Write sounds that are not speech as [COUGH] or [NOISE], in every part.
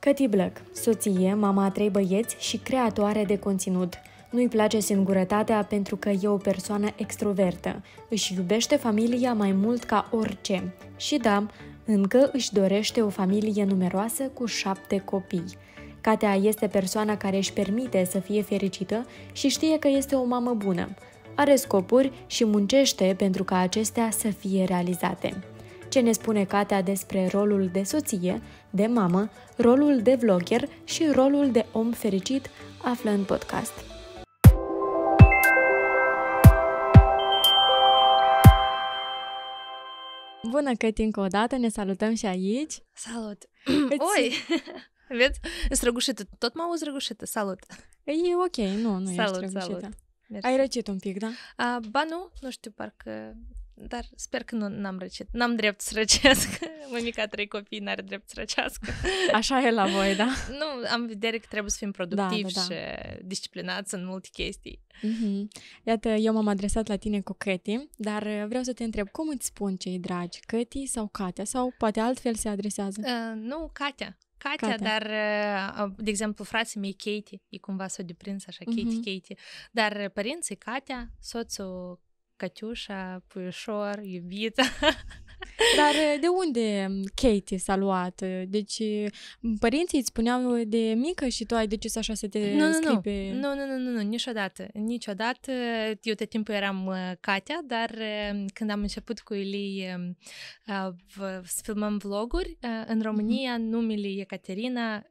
Cathy Black, soție, mama a trei băieți și creatoare de conținut. Nu-i place singurătatea pentru că e o persoană extrovertă. Își iubește familia mai mult ca orice. Și da, încă își dorește o familie numeroasă cu șapte copii. Catea este persoana care își permite să fie fericită și știe că este o mamă bună. Are scopuri și muncește pentru ca acestea să fie realizate ce ne spune Catea despre rolul de soție, de mamă, rolul de vlogger și rolul de om fericit află în podcast. Bună, Căti, încă o dată, ne salutăm și aici. Salut! [CLEARS THROAT] Oi! [LAUGHS] Vezi? Ești răgușită. Tot mă auzi răgușită. Salut! E ok, nu, nu salut, ești răgușită. Salut. Mersi. Ai răcit un pic, da? A, ba nu, nu știu, parcă dar sper că nu am răcit. N-am drept să răcesc. [LAUGHS] Mămica trei copii n-are drept să răcească. [LAUGHS] Așa e la voi, da? [LAUGHS] Nu, am vedere că trebuie să fim productivi da, da, da. și disciplinați în multe chestii. Mm-hmm. Iată, eu m-am adresat la tine cu Cătii, dar uh, vreau să te întreb, cum îți spun cei dragi, Cătii sau Catea? Sau poate altfel se adresează? Uh, nu, Catea. Katia, Katia, dar, uh, uh, de exemplu, frații mei, Katie, e cumva s-a deprins așa, Katie, uh-huh. Katie, dar părinții, Katia, soțul Căciușa, puișor, iubită. [LAUGHS] Dar eh, de unde mm, Katie s-a luat? Eh, deci mm, părinții îți spuneau de mică și tu ai decis așa să te nu, scrii nu, pe... Nu, nu, nu, nu, nu, niciodată. Niciodată. Eu de timpul eram eh, Katia, dar când am început cu Ilie să filmăm vloguri, în mhm. România mm-hmm. numele Ecaterina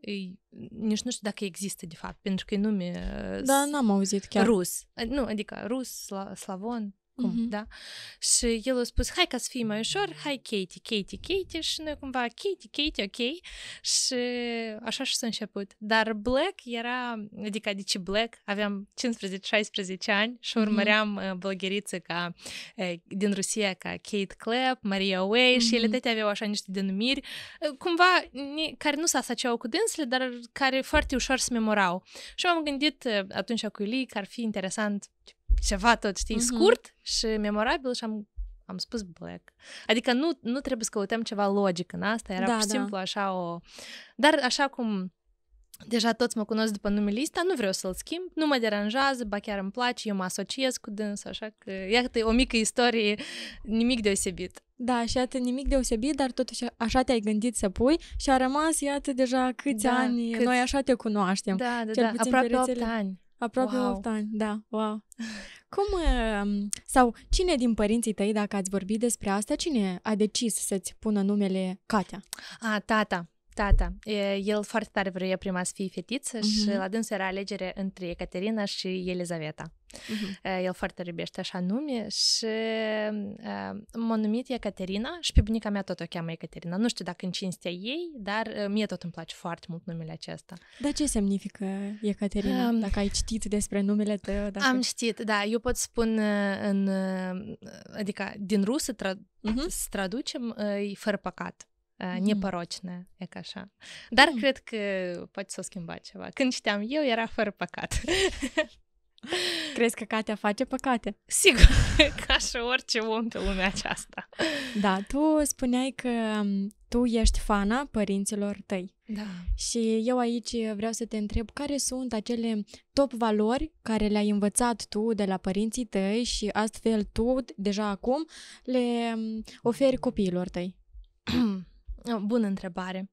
nici nu știu dacă există, de fapt, pentru că e nume... Da, n-am auzit chiar. Rus. Nu, adică rus, sla, slavon, cum, mm-hmm. da? Și el a spus, hai ca să fii mai ușor, hai Katie, Katie, Katie și noi cumva Katie, Katie, ok și așa și s-a început. Dar Black era, adică de ce Black, aveam 15-16 ani și urmăream mm-hmm. blogerițe ca, din Rusia ca Kate Clapp, Maria Way mm-hmm. și ele toate aveau așa niște denumiri, cumva care nu se asociau cu dânsele, dar care foarte ușor se memorau. Și m-am gândit atunci cu Ilie că ar fi interesant ceva tot, știi, uh-huh. scurt și memorabil și am, am spus black. Adică nu, nu trebuie să căutăm ceva logic în asta, era da, pur și da. simplu așa o... Dar așa cum deja toți mă cunosc după numele ăsta, nu vreau să-l schimb, nu mă deranjează, ba chiar îmi place, eu mă asociez cu dâns, așa că iată o mică istorie, nimic deosebit. Da, și iată nimic deosebit, dar totuși așa te-ai gândit să pui și a rămas, iată, deja câți da, ani, câți... noi așa te cunoaștem. Da, da, da, aproape 8 ani. Aproape wow. 8 ani, da, wow. [LAUGHS] Cum, um, sau cine din părinții tăi, dacă ați vorbit despre asta, cine a decis să-ți pună numele Catea? A, tata. Tata, el foarte tare vrea prima să fie fetiță uh-huh. și mhm. la dânsul era alegere între Ecaterina și Elizaveta. Uh-huh. El foarte tare iubește așa nume și uh, m-a numit Ecaterina și pe bunica mea tot o cheamă Ecaterina. Nu știu dacă în cinstea ei, dar mie tot îmi place foarte mult numele acesta. Dar ce semnifică Ecaterina? Um, dacă ai citit despre numele tău? Dacă... Am citit, da. Eu pot spun în... Adică din rusă tra- uh-huh. Mhm. să traducem, e fără păcat nepărocnă, e ca așa. Dar mm. cred că poți să o schimba ceva. Când citeam eu, era fără păcat. Crezi că Catea face păcate? Sigur, ca și orice om pe lumea aceasta. Da, tu spuneai că tu ești fana părinților tăi. Da. Și eu aici vreau să te întreb care sunt acele top valori care le-ai învățat tu de la părinții tăi și astfel tu, deja acum, le oferi copiilor tăi. Ah, bună întrebare.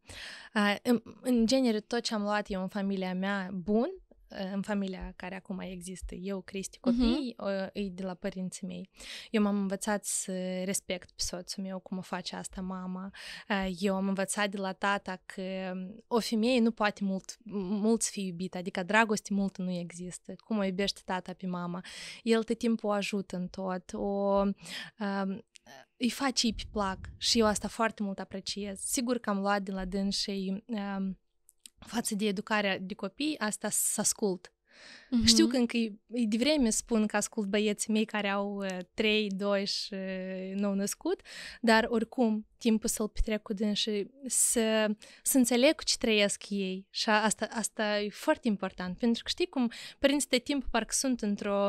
Ah, în, genere, tot ce am luat eu în familia mea bun, ah, în familia care acum există, eu, Cristi, mhm. copii, uh-huh. îi de la părinții mei. Eu m-am învățat să respect pe soțul meu, cum o face asta mama. Eu am învățat de la tata că mm, o femeie nu poate mult, mult să fie iubită, adică dragoste mult nu există. Cum o iubește tata pe mama. El tot timpul o ajută în tot, o îi face, ei pe plac și eu asta foarte mult apreciez. Sigur că am luat din la dâns și um, față de educarea de copii, asta să ascult. Mm-hmm. Știu că încă e de vreme spun că ascult băieții mei care au uh, 3, 2 și uh, nou născut, dar oricum timpul să-l petrec cu dâns și să, să înțeleg cu ce trăiesc ei și asta, asta e foarte important, pentru că știi cum părinții de timp parcă sunt într-o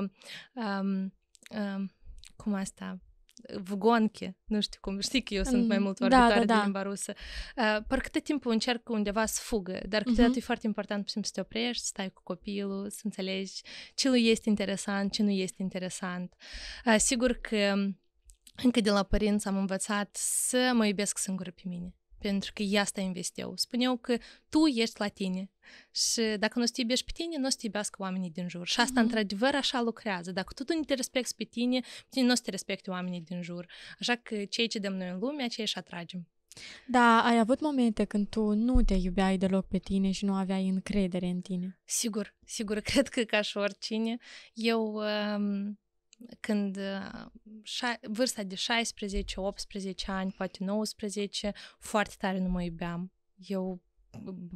um, um, cum asta, v gonche, nu știu cum, știi că eu sunt mai mult vorbitoare da, da, da. de limba rusă, uh, parcă tot timpul încearcă undeva să fugă, dar câteodată uh-huh. e foarte important să te oprești, să stai cu copilul, să înțelegi ce lui este interesant, ce nu este interesant. Uh, sigur că încă de la părinți am învățat să mă iubesc singură pe mine pentru că asta invest eu. Spuneau că tu ești la tine și dacă nu stii te iubești pe tine, nu o să te iubească oamenii din jur. Și asta, mm-hmm. într-adevăr, așa lucrează. Dacă tu nu te respecti pe tine, pe tine nu o să te respecti oamenii din jur. Așa că cei ce dăm noi în lume, aceia și atragem. Da, ai avut momente când tu nu te iubeai deloc pe tine și nu aveai încredere în tine. Sigur, sigur, [LAUGHS] cred că ca și oricine, eu um, când vârsta de 16, 18 ani, poate 19, foarte tare nu mă iubeam. Eu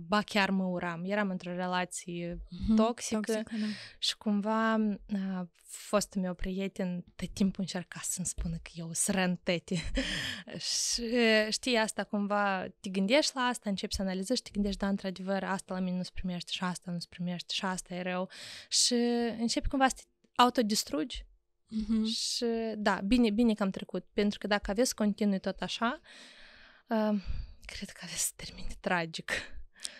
ba chiar mă uram. Eram într-o relație mm-hmm, toxică, toxică da. și cumva a, fostul meu prieten de timpul încerca să-mi spună că eu sunt mm. [LAUGHS] și știi, asta cumva, te gândești la asta, începi să analizezi și te gândești, da, într-adevăr, asta la mine nu se primește și asta nu se primește și asta e rău. Și începi cumva să te autodistrugi Uh-huh. Și da, bine, bine că am trecut, pentru că dacă aveți continui tot așa, uh, cred că aveți termin tragic.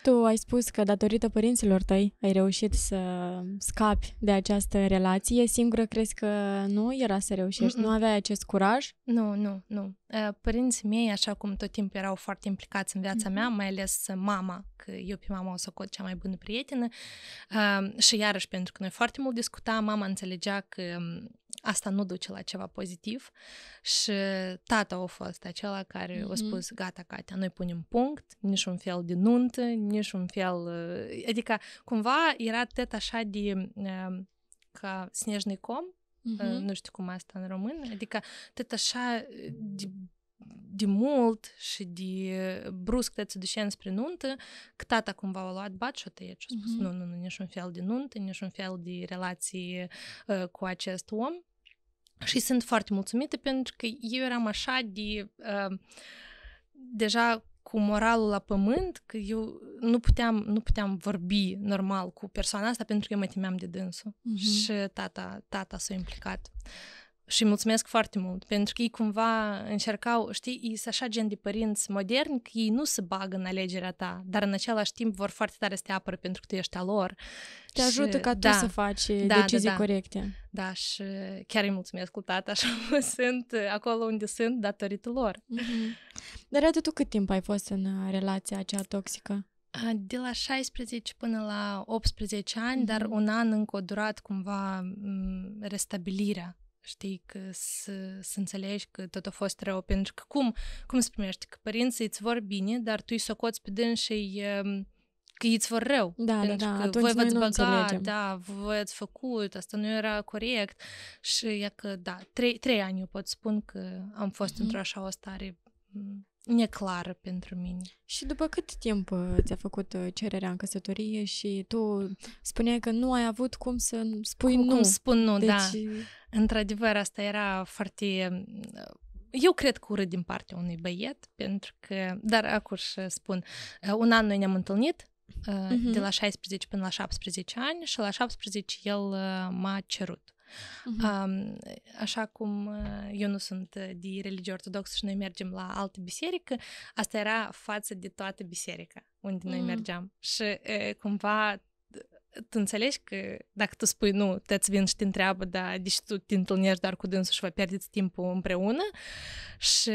Tu ai spus că datorită părinților tăi ai reușit să scapi de această relație. Singură crezi că nu era să reușești? Mm-mm. Nu aveai acest curaj? Nu, nu, nu. Uh, părinții mei, așa cum tot timpul erau foarte implicați în viața mm-hmm. mea, mai ales mama, că eu pe mama o să cot cea mai bună prietenă. Uh, și iarăși, pentru că noi foarte mult discutam, mama înțelegea că um, asta nu duce la ceva pozitiv și tata a fost acela care mm-hmm. a mhm. spus, gata, Katia, noi punem punct, niciun fel de nuntă, niciun fel... Uh, adică, cumva, era tot așa de uh, ca snejnei com, mm-hmm. Uh, nu știu cum asta în română, adică tot așa de de mult și de brusc te ducea spre nuntă, că tata cumva a luat bat și-o a spus mm-hmm. nu, nu, nu, niciun fel de nuntă, niciun fel de relații uh, cu acest om. Și sunt foarte mulțumită pentru că eu eram așa de... Uh, deja cu moralul la pământ, că eu nu puteam, nu puteam vorbi normal cu persoana asta pentru că eu mă temeam de dânsul. Mm-hmm. Și tata, tata s-a implicat. Uh, și mulțumesc foarte mult, pentru că ei cumva încercau, știi, ei așa gen de părinți moderni, că ei nu se bagă în alegerea ta, dar în același timp vor foarte tare să te apără pentru că tu ești a lor. Te și, ajută ca tu da. să faci da, eh, da decizii da, da. corecte. Da, și chiar îi mulțumesc cu tata, așa [LAUGHS] sunt eh, acolo unde sunt datorită lor. Mm-hmm. Dar atât tu cât timp ai fost în eh, relația acea toxică? De la 16 până la 18 ani, mm-hmm. dar un an încă a durat cumva mm, restabilirea Știi, că să, să înțelegi că tot a fost rău, pentru că cum, cum se primești? Că părinții îți vor bine, dar tu îi socoți pe dân și ehm, că îi vor rău. Da, da pentru da, da. Că Atunci voi v-ați băgat, da, voi ați făcut, asta nu era corect. Și e că, da, trei, trei ani eu pot spun că am fost mm-hmm. într-o așa o stare mm, neclară pentru mine. Și după cât timp uh, ți-a făcut uh, cererea în căsătorie și tu spuneai că nu ai avut cum să spui cum, nu? Cum spun nu, da. deci... da. Într-adevăr, asta era foarte... Mm, eu cred că urât din partea unui băiet, pentru că... Dar acum spun, uh, un an noi ne-am întâlnit, uh-huh. de mhm. la 16 până la 17 ani și la 17 el uh, m-a cerut. Uh-huh. Așa cum uh, eu nu sunt de religie ortodoxă și noi mergem la altă biserică, asta era față de toată biserica unde noi mm. mergeam. Și cumva tu înțelegi că dacă tu spui nu, tăți vin și te întreabă, dar deci tu te întâlnești doar cu dânsul și vă pierdeți timpul împreună și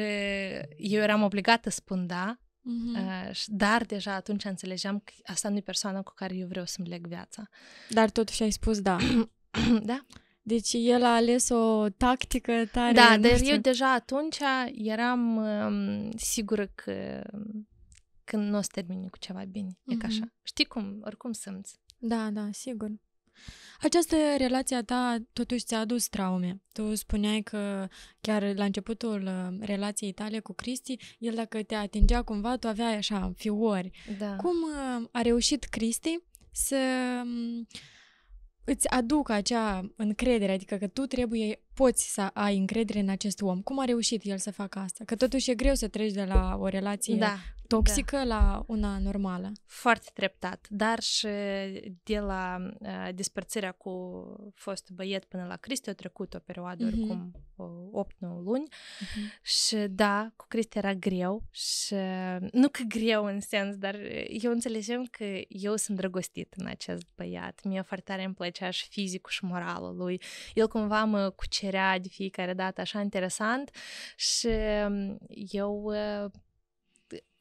eu eram obligată să spun da, Uh-huh. Dar deja atunci înțelegeam că asta nu e persoana cu care eu vreau să-mi leg viața. Dar totuși ai spus da. da. Deci el a ales o tactică tare. Da, dar eu deja atunci eram um, sigură că când nu o să termine cu ceva bine. Uh-huh. E ca așa. Știi cum, oricum simți. Da, da, sigur. Această relație a ta totuși ți-a adus traume. Tu spuneai că chiar la începutul uh, relației tale cu Cristi, el dacă te atingea cumva, tu aveai așa fiori. Da. Cum uh, a reușit Cristi să mm, îți aducă acea încredere, adică că tu trebuie, poți să ai încredere în acest om. Cum a reușit el să facă asta? Că totuși e greu să treci de la o relație da toxică da. la una normală. Foarte treptat, dar și de la uh, despărțirea cu fost băiet până la Cristi a trecut o perioadă mm-hmm. oricum 8-9 luni mm-hmm. și da, cu Cristi era greu și nu că greu în sens, dar eu înțelegem că eu sunt drăgostit în acest băiat. Mie foarte tare îmi plăcea și fizicul și moralul lui. El cumva mă cucerea de fiecare dată așa interesant și eu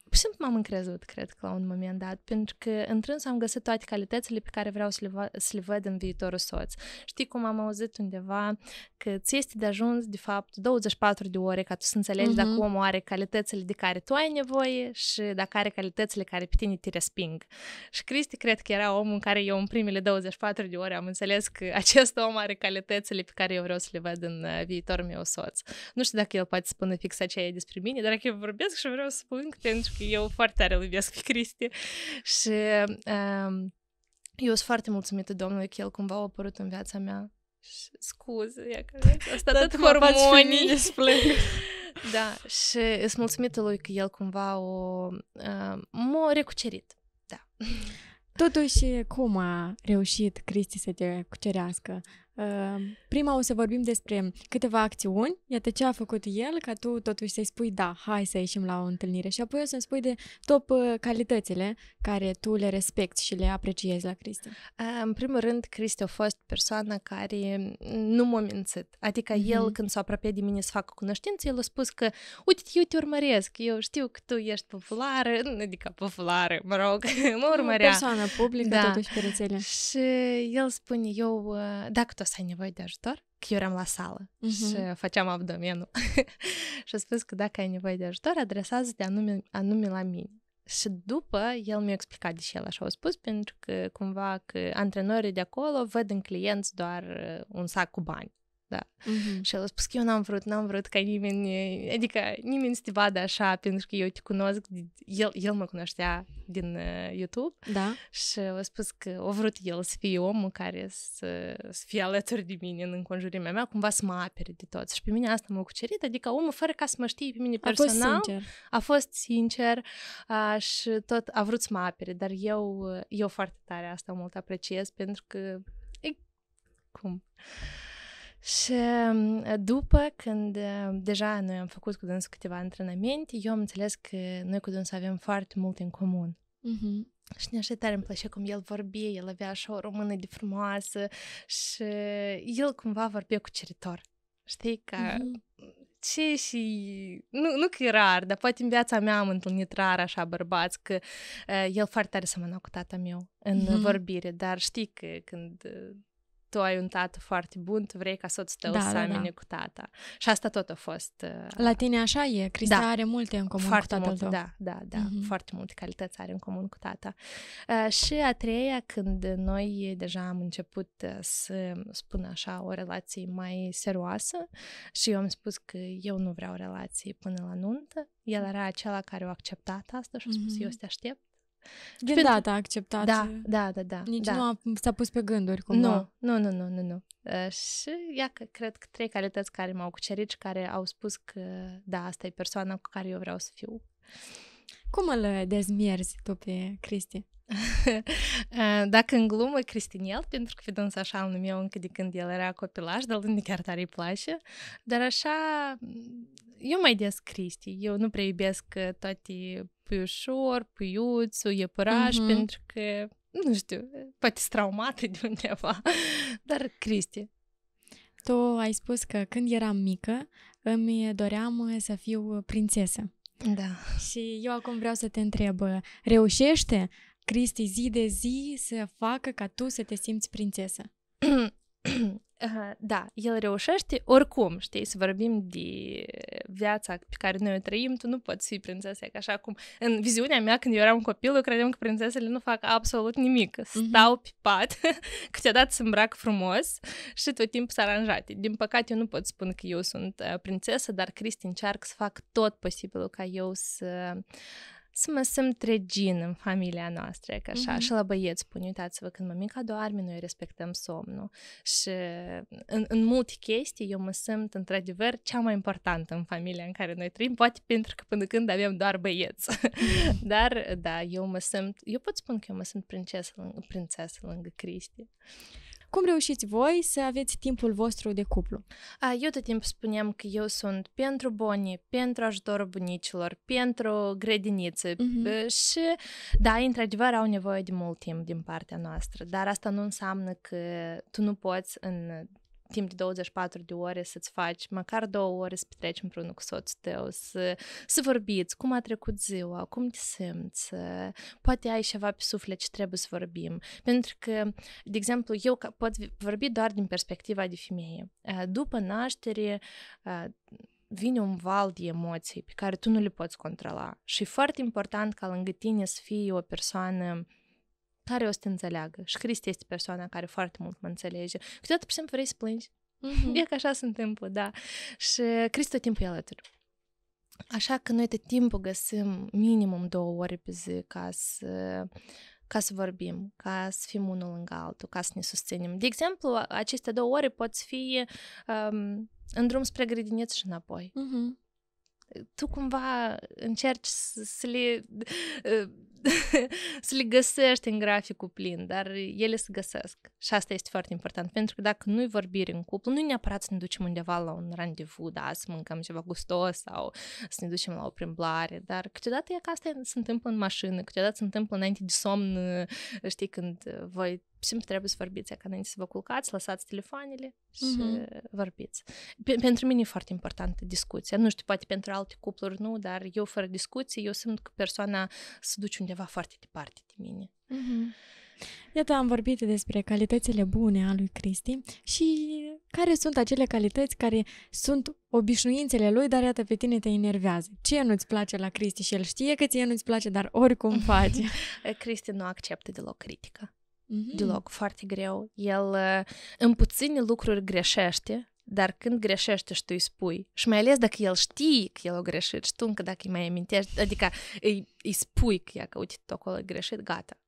pur și simplu m-am încrezut, cred că, la un moment dat, pentru că într am găsit toate calitățile pe care vreau să le, va, să le văd în viitorul soț. Știi cum am auzit undeva că ți este de ajuns, de fapt, 24 de ore ca tu să înțelegi uh-huh. dacă mhm. omul are calitățile de care tu ai nevoie și dacă are calitățile care pe tine te resping. Și Cristi, cred că era omul în care eu în primele 24 de ore am înțeles că [LAUGHS] acest om are calitățile pe care eu vreau să le văd în uh, viitorul meu soț. Nu știu dacă el poate spune fix aceea despre mine, dar dacă eu vorbesc și vreau să spun că pentru eu foarte tare îl iubesc pe Cristi și uh, eu sunt foarte mulțumită Domnului că el cumva a apărut în viața mea. Și, scuze, e că asta tot hormonii. [LAUGHS] da, și sunt mulțumită lui că el cumva o, uh, ehm, m-a recucerit. Da. Totuși, cum a reușit Cristi să te cucerească? Ehm, prima o să vorbim despre câteva acțiuni, iată ce a făcut el, ca tu totuși să-i spui da, hai să ieșim la o întâlnire și apoi o să-mi spui de top uh, calitățile care tu le respecti și le apreciezi la Cristi. Ehm, în primul rând, Cristi a fost persoana care nu m-a mințit. Adică mm-hmm. el, mhm. când s-a apropiat de mine să facă cunoștință, el a spus că, uite, eu te urmăresc, eu știu că tu ești populară, adică populară, mă rog, [LAUGHS] mă urmărea. Persoană publică, da. totuși, pe rețele. Și el spune, eu, uh, dacă să ai nevoie de ajutor, că eu eram la sală uh-huh. și făceam abdomenul. și a spus că dacă ai nevoie de ajutor, adresează-te anume, anume la mine. Și după, el mi-a explicat de ce el așa a spus, pentru că cumva că antrenorii de acolo văd în clienți doar un sac cu bani da. Uh-huh. Și el a spus că eu n-am vrut, n-am vrut ca nimeni, adică nimeni să te vadă așa, pentru că eu te cunosc, el, el mă cunoștea din uh, YouTube da. și a spus că a vrut el să fie omul care să, să fie alături de mine în înconjurimea mea, cumva să mă apere de toți. Și pe mine asta m-a cucerit, adică omul fără ca să mă știe pe mine personal, a fost sincer, a fost sincer a, și tot a vrut să mă apere, dar eu, eu foarte tare asta mult apreciez pentru că e, cum și mm, după, când mm, deja noi am făcut cu dânsul câteva antrenamente, eu am înțeles că noi cu dânsul avem foarte mult în comun. Mm-hmm. Și ne așa tare îmi plăcea cum el vorbea, el avea așa o română de frumoasă și el cumva vorbea cu ceritor. Știi, că mm-hmm. ce și... Nu, nu că e rar, dar poate în viața mea am întâlnit rar așa bărbați, că uh, el foarte tare semăna cu tata meu în mm-hmm. vorbire, dar știi că când... Uh, tu ai un tată foarte bun, tu vrei ca soțul tău da, să da, amene da. cu tata. Și asta tot a fost... Uh... La tine așa e? Crista da. are multe în comun foarte cu tatăl mult, tău. Da, da, da. Mm-hmm. Foarte multe calități are în comun cu tata. Uh, și a treia, când noi deja am început uh, să spun așa o relație mai serioasă și eu am spus că eu nu vreau relații până la nuntă, el era acela care a acceptat asta și a spus mm-hmm. eu să te aștept Gândată, pentru... Da, acceptat. Da, da, da, da. Nici da. nu a, s-a pus pe gânduri cumva. Nu, nu, nu, nu, nu. nu. Uh, și ia că cred că trei calități care m-au cucerit și care au spus că da, asta e persoana cu care eu vreau să fiu. Cum îl dezmierzi tu pe Cristi? [LAUGHS] Uh, dacă în glumă, Cristinel, pentru că vedem așa îl numeau încă de când el era copilaj, dar lui chiar tare îi place. Dar așa, mm, eu mai des Cristi. Eu nu prea iubesc uh, toate puiușor, puiuțu, iepăraș, uh-huh. Mm-hmm. pentru că, nu știu, poate traumată de undeva. [LAUGHS] Dar, Cristi, tu ai spus că când eram mică, îmi doream uh, să fiu uh, prințesă. Da. Și eu acum vreau să te întreb, uh, reușește Cristi zi de zi să facă ca tu să te simți prințesă? [CLEARS THROAT] Uh, da, el reușește oricum, știi, să vorbim de viața pe care noi o trăim, tu nu poți fi prințesa, că așa cum în viziunea mea când eu eram copil, eu credeam că prințesele nu fac absolut nimic, stau uh-huh. pe pat, câteodată să îmbrac frumos și tot timpul sunt aranjate. Din păcate eu nu pot spune că eu sunt prințesă, dar Cristi încearcă să fac tot posibilul ca eu să să mă simt regin în familia noastră, că așa, mm-hmm. și la băieți spun, uitați-vă, când mămica doarme, noi respectăm somnul și în, în multe chestii eu mă simt într-adevăr cea mai importantă în familia în care noi trăim, poate pentru că până când avem doar băieți, mm-hmm. [LAUGHS] dar da, eu mă simt, eu pot spun că eu mă simt princesă, prințesă lângă Cristi. Cum reușiți voi să aveți timpul vostru de cuplu? Eu tot timpul spuneam că eu sunt pentru boni, pentru ajutorul bunicilor, pentru grădinițe mm-hmm. și da, într-adevăr au nevoie de mult timp din partea noastră, dar asta nu înseamnă că tu nu poți în timp de 24 de ore să-ți faci măcar două ore să petreci împreună cu soțul tău, să, să vorbiți cum a trecut ziua, cum te simți, poate ai ceva pe suflet ce trebuie să vorbim. Pentru că, de exemplu, eu pot vorbi doar din perspectiva de femeie. După naștere, vine un val de emoții pe care tu nu le poți controla. Și e foarte important ca lângă tine să fie o persoană care o să te înțeleagă. Și Cristi este persoana care foarte mult mă înțelege. Câteodată, pur și simplu, vrei să plângi. Mm-hmm. E că așa se întâmplă, da. Și Cristi tot timpul e alături. Așa că noi tot timpul găsim minimum două ore pe zi ca să, ca să vorbim, ca să fim unul lângă altul, ca să ne susținem. De exemplu, aceste două ore pot fi um, în drum spre grădiniță și înapoi. Mm-hmm. Tu cumva încerci să, să le uh, [LAUGHS] să le găsești în graficul plin, dar ele se găsesc. Și asta este foarte important, pentru că dacă nu-i vorbire în cuplu, nu-i neapărat să ne ducem undeva la un randevu, da, să mâncăm ceva gustos sau să ne ducem la o primblare, dar câteodată e că asta se întâmplă în mașină, câteodată se întâmplă înainte de somn, știi, când voi Simt trebuie să vorbiți ca înainte să vă culcați, lăsați telefoanele și uh-huh. vorbiți. P- pentru mine e foarte importantă discuția. Nu știu, poate pentru alte cupluri nu, dar eu fără discuții, eu simt că persoana se duce undeva foarte departe de mine. Uh-huh. Iată, am vorbit despre calitățile bune a lui Cristi și care sunt acele calități care sunt obișnuințele lui, dar iată pe tine te enervează. Ce nu-ți place la Cristi și el știe că ție nu-ți place, dar oricum [LAUGHS] face. Cristi nu acceptă deloc critică. Mm-hmm. Deloc, foarte greu. El în puține lucruri greșește, dar când greșește și tu îi spui, și mai ales dacă el știe că el a greșit și tu încă dacă îi mai amintești, adică îi, îi spui că, ea că uite, tu acolo greșit, gata.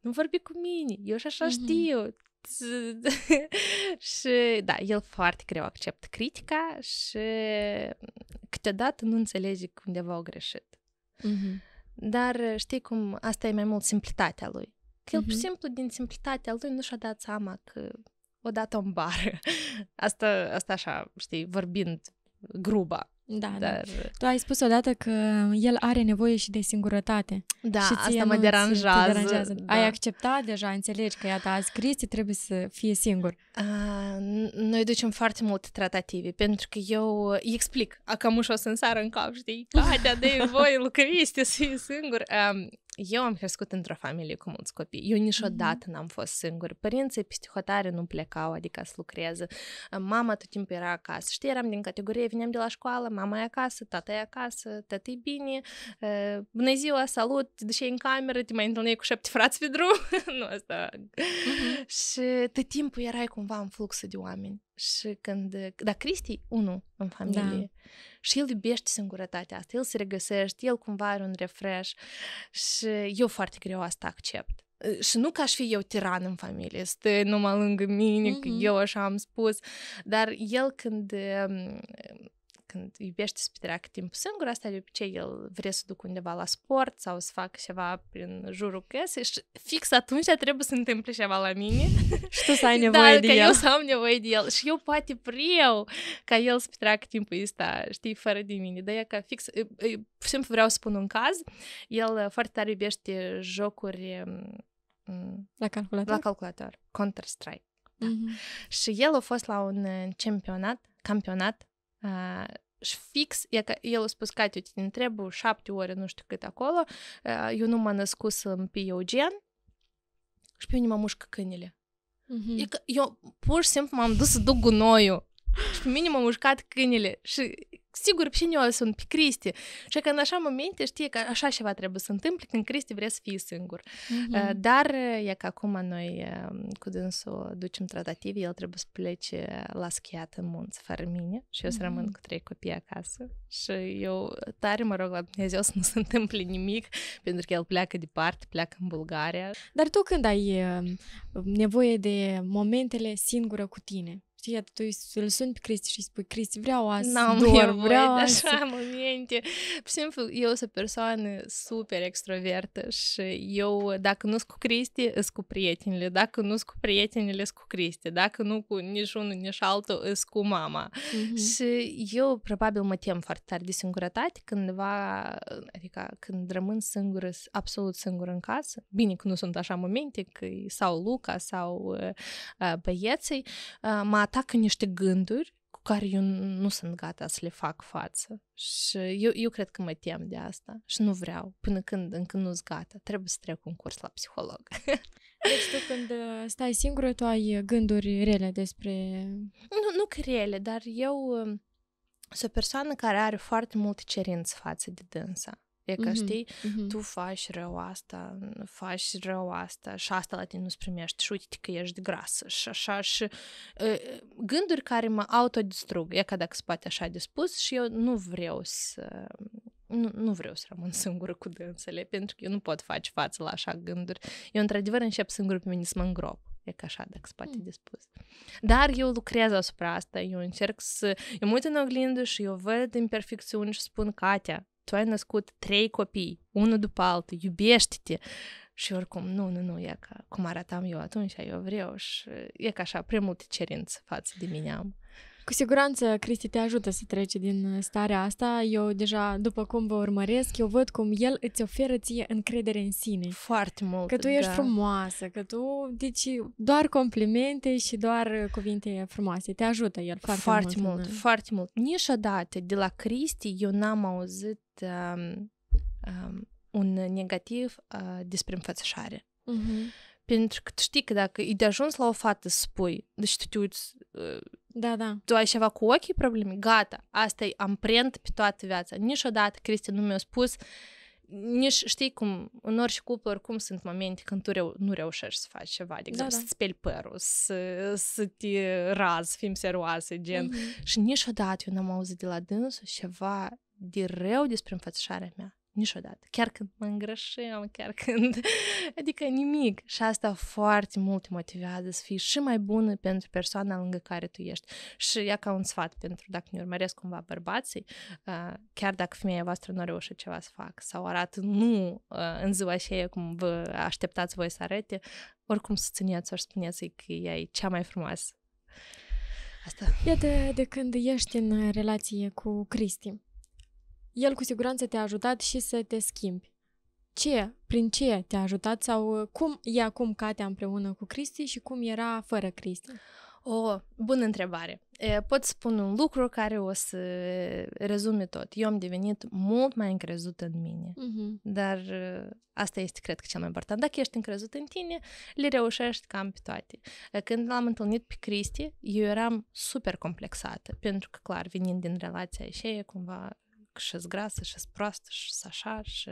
Nu vorbi cu mine, eu și așa mm-hmm. știu. și da, el foarte greu acceptă critica și câteodată nu înțelege că undeva a greșit. Mm-hmm. Dar știi cum, asta e mai mult simplitatea lui. Că el uh-huh. pur și simplu, din simplitatea lui, nu și-a dat seama că o dată în bară. [LAUGHS] Asta, asta așa, știi, vorbind gruba. Da, da. dar... da. Tu ai spus odată că el are nevoie și de singurătate. Da, și asta mă deranjează. deranjează. Da. Ai acceptat deja, înțelegi că iată, azi Cristi trebuie să fie singur. A, noi ducem foarte multe tratative, pentru că eu îi explic, acum ușa o să în cap, știi, Catea, de voi lui Cristi să fie singur. Um, eu am crescut într-o familie cu mulți copii. Eu mhm. niciodată mm-hmm. n-am fost singură. Părinții psihotare nu plecau, adică să lucreze. Mama tot timpul era acasă. Știi, eram din categorie, vineam de la școală, mama e acasă, tata e acasă, tata e bine, bună ziua, salut, te deci duceai în cameră, te mai întâlnești cu șapte frați pe drum. [LAUGHS] nu, asta... Mm-hmm. Și tot timpul erai cumva în fluxul de oameni. Și când... Da, Cristi, unul în familie. Da și el iubește singurătatea asta, el se regăsește, el cumva are un refresh și eu foarte greu asta accept. Și nu ca aș fi eu tiran în familie, stă numai lângă mine, mm-hmm. că mhm. eu așa am spus, dar el când când iubește să petreacă timp singur, asta de obicei el vrea să duc undeva la sport sau să fac ceva prin jurul casei și fix atunci trebuie să întâmple ceva la mine. [LAUGHS] și tu să ai da, nevoie da, de că el. eu să am nevoie de el. Și eu poate vreau ca el să petreacă timpul ăsta, știi, fără de mine. Dar e că fix, pur și simplu vreau să spun un caz, el uh, foarte tare iubește jocuri mm, mm, la calculator. La calculator. Counter-Strike. Da. Mm-hmm. Și el a fost la un uh, campionat, campionat și fix, el a spus, Cate, uite, ne trebuie șapte ore, nu știu cât acolo, eu nu m-am născut să-mi pie Eugen și pe mine mă mușcă câinele. Mm-hmm. E că eu pur și simplu m-am dus să duc gunoiul și pe mine m am mușcat câinele și sigur, și eu sunt pe Cristi. Și că în așa momente știe că așa ceva trebuie să întâmple când Cristi vrea să fie singur. Mm-hmm. Dar eh, e că acum noi eh, cu dânsul ducem tratativ, el trebuie să plece la schiat în munți fără mine și eu mm-hmm. să mhm. rămân cu trei copii acasă. Și eu tare mă rog la Dumnezeu să nu se întâmple nimic, pentru că el pleacă departe, pleacă în Bulgaria. Dar tu când ai nevoie de momentele singură cu tine? Știi, tu îl suni pe Cristi și îi spui, Cristi, vreau azi n dor, vreau de azi. așa momente. Pur și simplu, eu sunt o persoană super extrovertă și eu, dacă nu sunt cu Cristi, sunt cu prietenile. Dacă nu sunt cu prietenile, sunt cu Cristi. Dacă nu cu nici unul, nici altul, sunt cu mama. Mm-hmm. Și eu, probabil, mă tem foarte tare de singurătate cândva, adică când rămân singură, absolut singură în casă. Bine că nu sunt așa momente, că sau Luca, sau uh, băieții, uh, mă atacă niște gânduri cu care eu nu sunt gata să le fac față. Și eu, eu cred că mă tem de asta și nu vreau până când încă nu-s gata. Trebuie să trec un curs la psiholog. [LAUGHS] Deci tu când uh, stai singură, tu ai uh, gânduri rele despre... Nu, nu că rele, dar eu um, sunt o persoană care are foarte multe cerințe față de dânsa. E ca, mm-hmm, știi, mm-hmm. tu faci rău asta, faci rău asta și asta la tine nu-ți primești și uite că ești grasă și așa și uh, gânduri care mă autodistrug. E ca dacă spate așa de spus și eu nu vreau să nu, nu vreau să rămân [LAUGHS] singură cu dânsele, pentru că eu nu pot face față la așa gânduri. Eu, într-adevăr, încep singură pe mine să mă îngrop. E ca așa, dacă spate mm. dispus. Dar eu lucrez asupra asta, eu încerc să... Eu mă uit în oglindă și eu văd imperfecțiuni și spun, Katia, tu ai născut trei copii, unul după altul, iubește-te. Și oricum, nu, nu, nu, e ca cum arătam eu atunci, eu vreau și e ca așa, prea multe cerințe față de mine am. Cu siguranță, Cristi te ajută să treci din uh, starea asta. Eu deja, după cum vă urmăresc, eu văd cum el îți oferă ție încredere în sine. Foarte mult, Că tu ești da. frumoasă, că tu, deci doar complimente și doar uh, cuvinte frumoase. Te ajută el foarte, foarte mult. mult mult, uh, Foarte mult, Niciodată de la Cristi eu n-am auzit um, um, un negativ uh, despre înfățișare. Uh-huh. Pentru că tu știi că dacă e de ajuns la o fată să spui, deci tu te uiți uh, da, da. Tu ai ceva cu ochii probleme? Gata, asta e amprent pe toată viața. Niciodată Cristi nu mi-a spus nici știi cum, în orice cuplu oricum sunt momente când tu reu- nu reușești să faci ceva, de exemplu, da, da. să speli părul, să, să te razi, fim serioase, gen. Mm-hmm. Și niciodată eu n-am auzit de la dânsul ceva de rău despre înfățișarea mea. Niciodată. Chiar când mă îngrășeam, chiar când... [LAUGHS] Adică nimic. Și asta foarte mult motivează să fii și mai bună pentru persoana lângă care tu ești. Și ea ca un sfat pentru dacă ne urmăresc cumva bărbații, uh, chiar dacă femeia voastră nu reușe ceva să facă sau arată nu uh, în ziua aceea cum vă așteptați voi să arate, oricum să țineți ori spuneți că ea e cea mai frumoasă. Asta. Iată de când ești în relație cu Cristi el cu siguranță te-a ajutat și să te schimbi. Ce, prin ce te-a ajutat sau uh, cum e acum Catea împreună cu Cristi și cum era fără Cristi? O, bună întrebare. Pot spune un lucru care o să rezume tot. Eu am devenit mult mai încrezută în mine, uh-huh. dar uh, asta este, cred că, cel mai important. Dacă ești încrezut în tine, le reușești cam pe toate. Când l-am întâlnit pe Cristi, eu eram super complexată, pentru că, clar, venind din relația și cumva și-s grasă, și proastă, și-s așa. Și,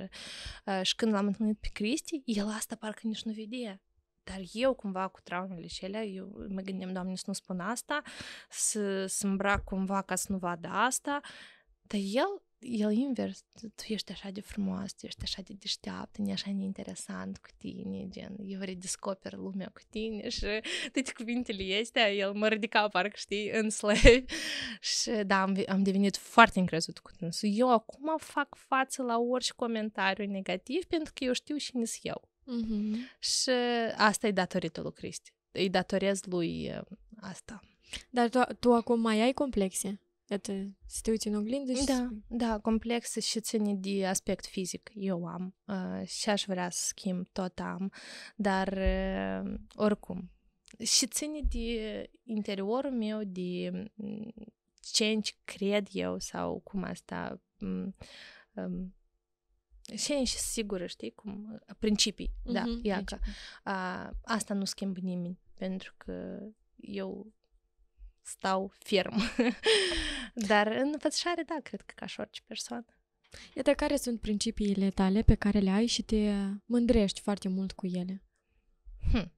uh, și când l-am întâlnit pe Cristi, el asta parcă nici nu vedea. Dar eu cumva cu traumele și ele, eu mă gândeam, Doamne, să nu spun asta, să, să îmbrac cumva ca să nu vadă asta. Dar el el invers, tu ești așa de frumos, tu ești așa de deșteaptă, ne așa neinteresant cu tine, gen, eu redescoper lumea cu tine și toate cuvintele este, el mă ridica, parcă știi, în slave [LAUGHS] și da, am, am devenit foarte încrezut cu tine. Eu acum fac față la orice comentariu negativ pentru că eu știu și nu eu. Mm-hmm. Și asta e datorită lui Cristi. Îi datorez lui uh, asta. Dar tu, tu acum mai ai complexe? Это situație în oglindă și... Da, da, complexe și ține de aspect fizic. Eu am uh, și aș vrea să schimb, tot am, dar uh, oricum. Și ține de interiorul meu, de ce cred eu sau cum asta... Um, um, și și sigură, știi, cum principii, mm-hmm, da, iaca. Principii. A, asta nu schimbă nimeni, pentru că eu stau ferm. [LAUGHS] Dar în fățișare, da, cred că ca și orice persoană. Iată, care sunt principiile tale pe care le ai și te mândrești foarte mult cu ele? Hmm.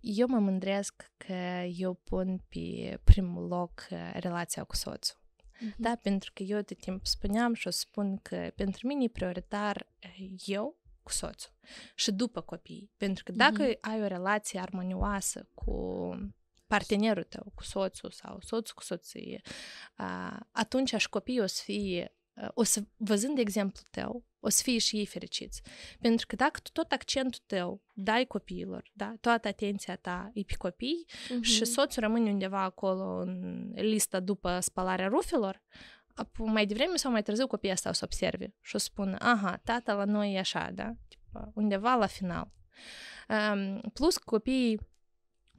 Eu mă mândresc că eu pun pe primul loc uh, relația cu soțul. Mm-hmm. Da, pentru că eu de timp spuneam și o spun că pentru mine e prioritar uh, eu cu soțul și după copii. Pentru că dacă mm-hmm. ai o relație armonioasă cu partenerul tău, cu soțul sau soțul cu soție, atunci și copiii o să fie, o să, văzând exemplul tău, o să fie și ei fericiți. Pentru că dacă tu tot accentul tău dai copiilor, da, toată atenția ta e pe copii uh-huh. și mhm. soțul rămâne undeva acolo în lista după spălarea rufelor, mai devreme sau mai târziu copiii asta o să observe și o să spună, aha, tata la noi e așa, da? undeva la final. Um, plus copiii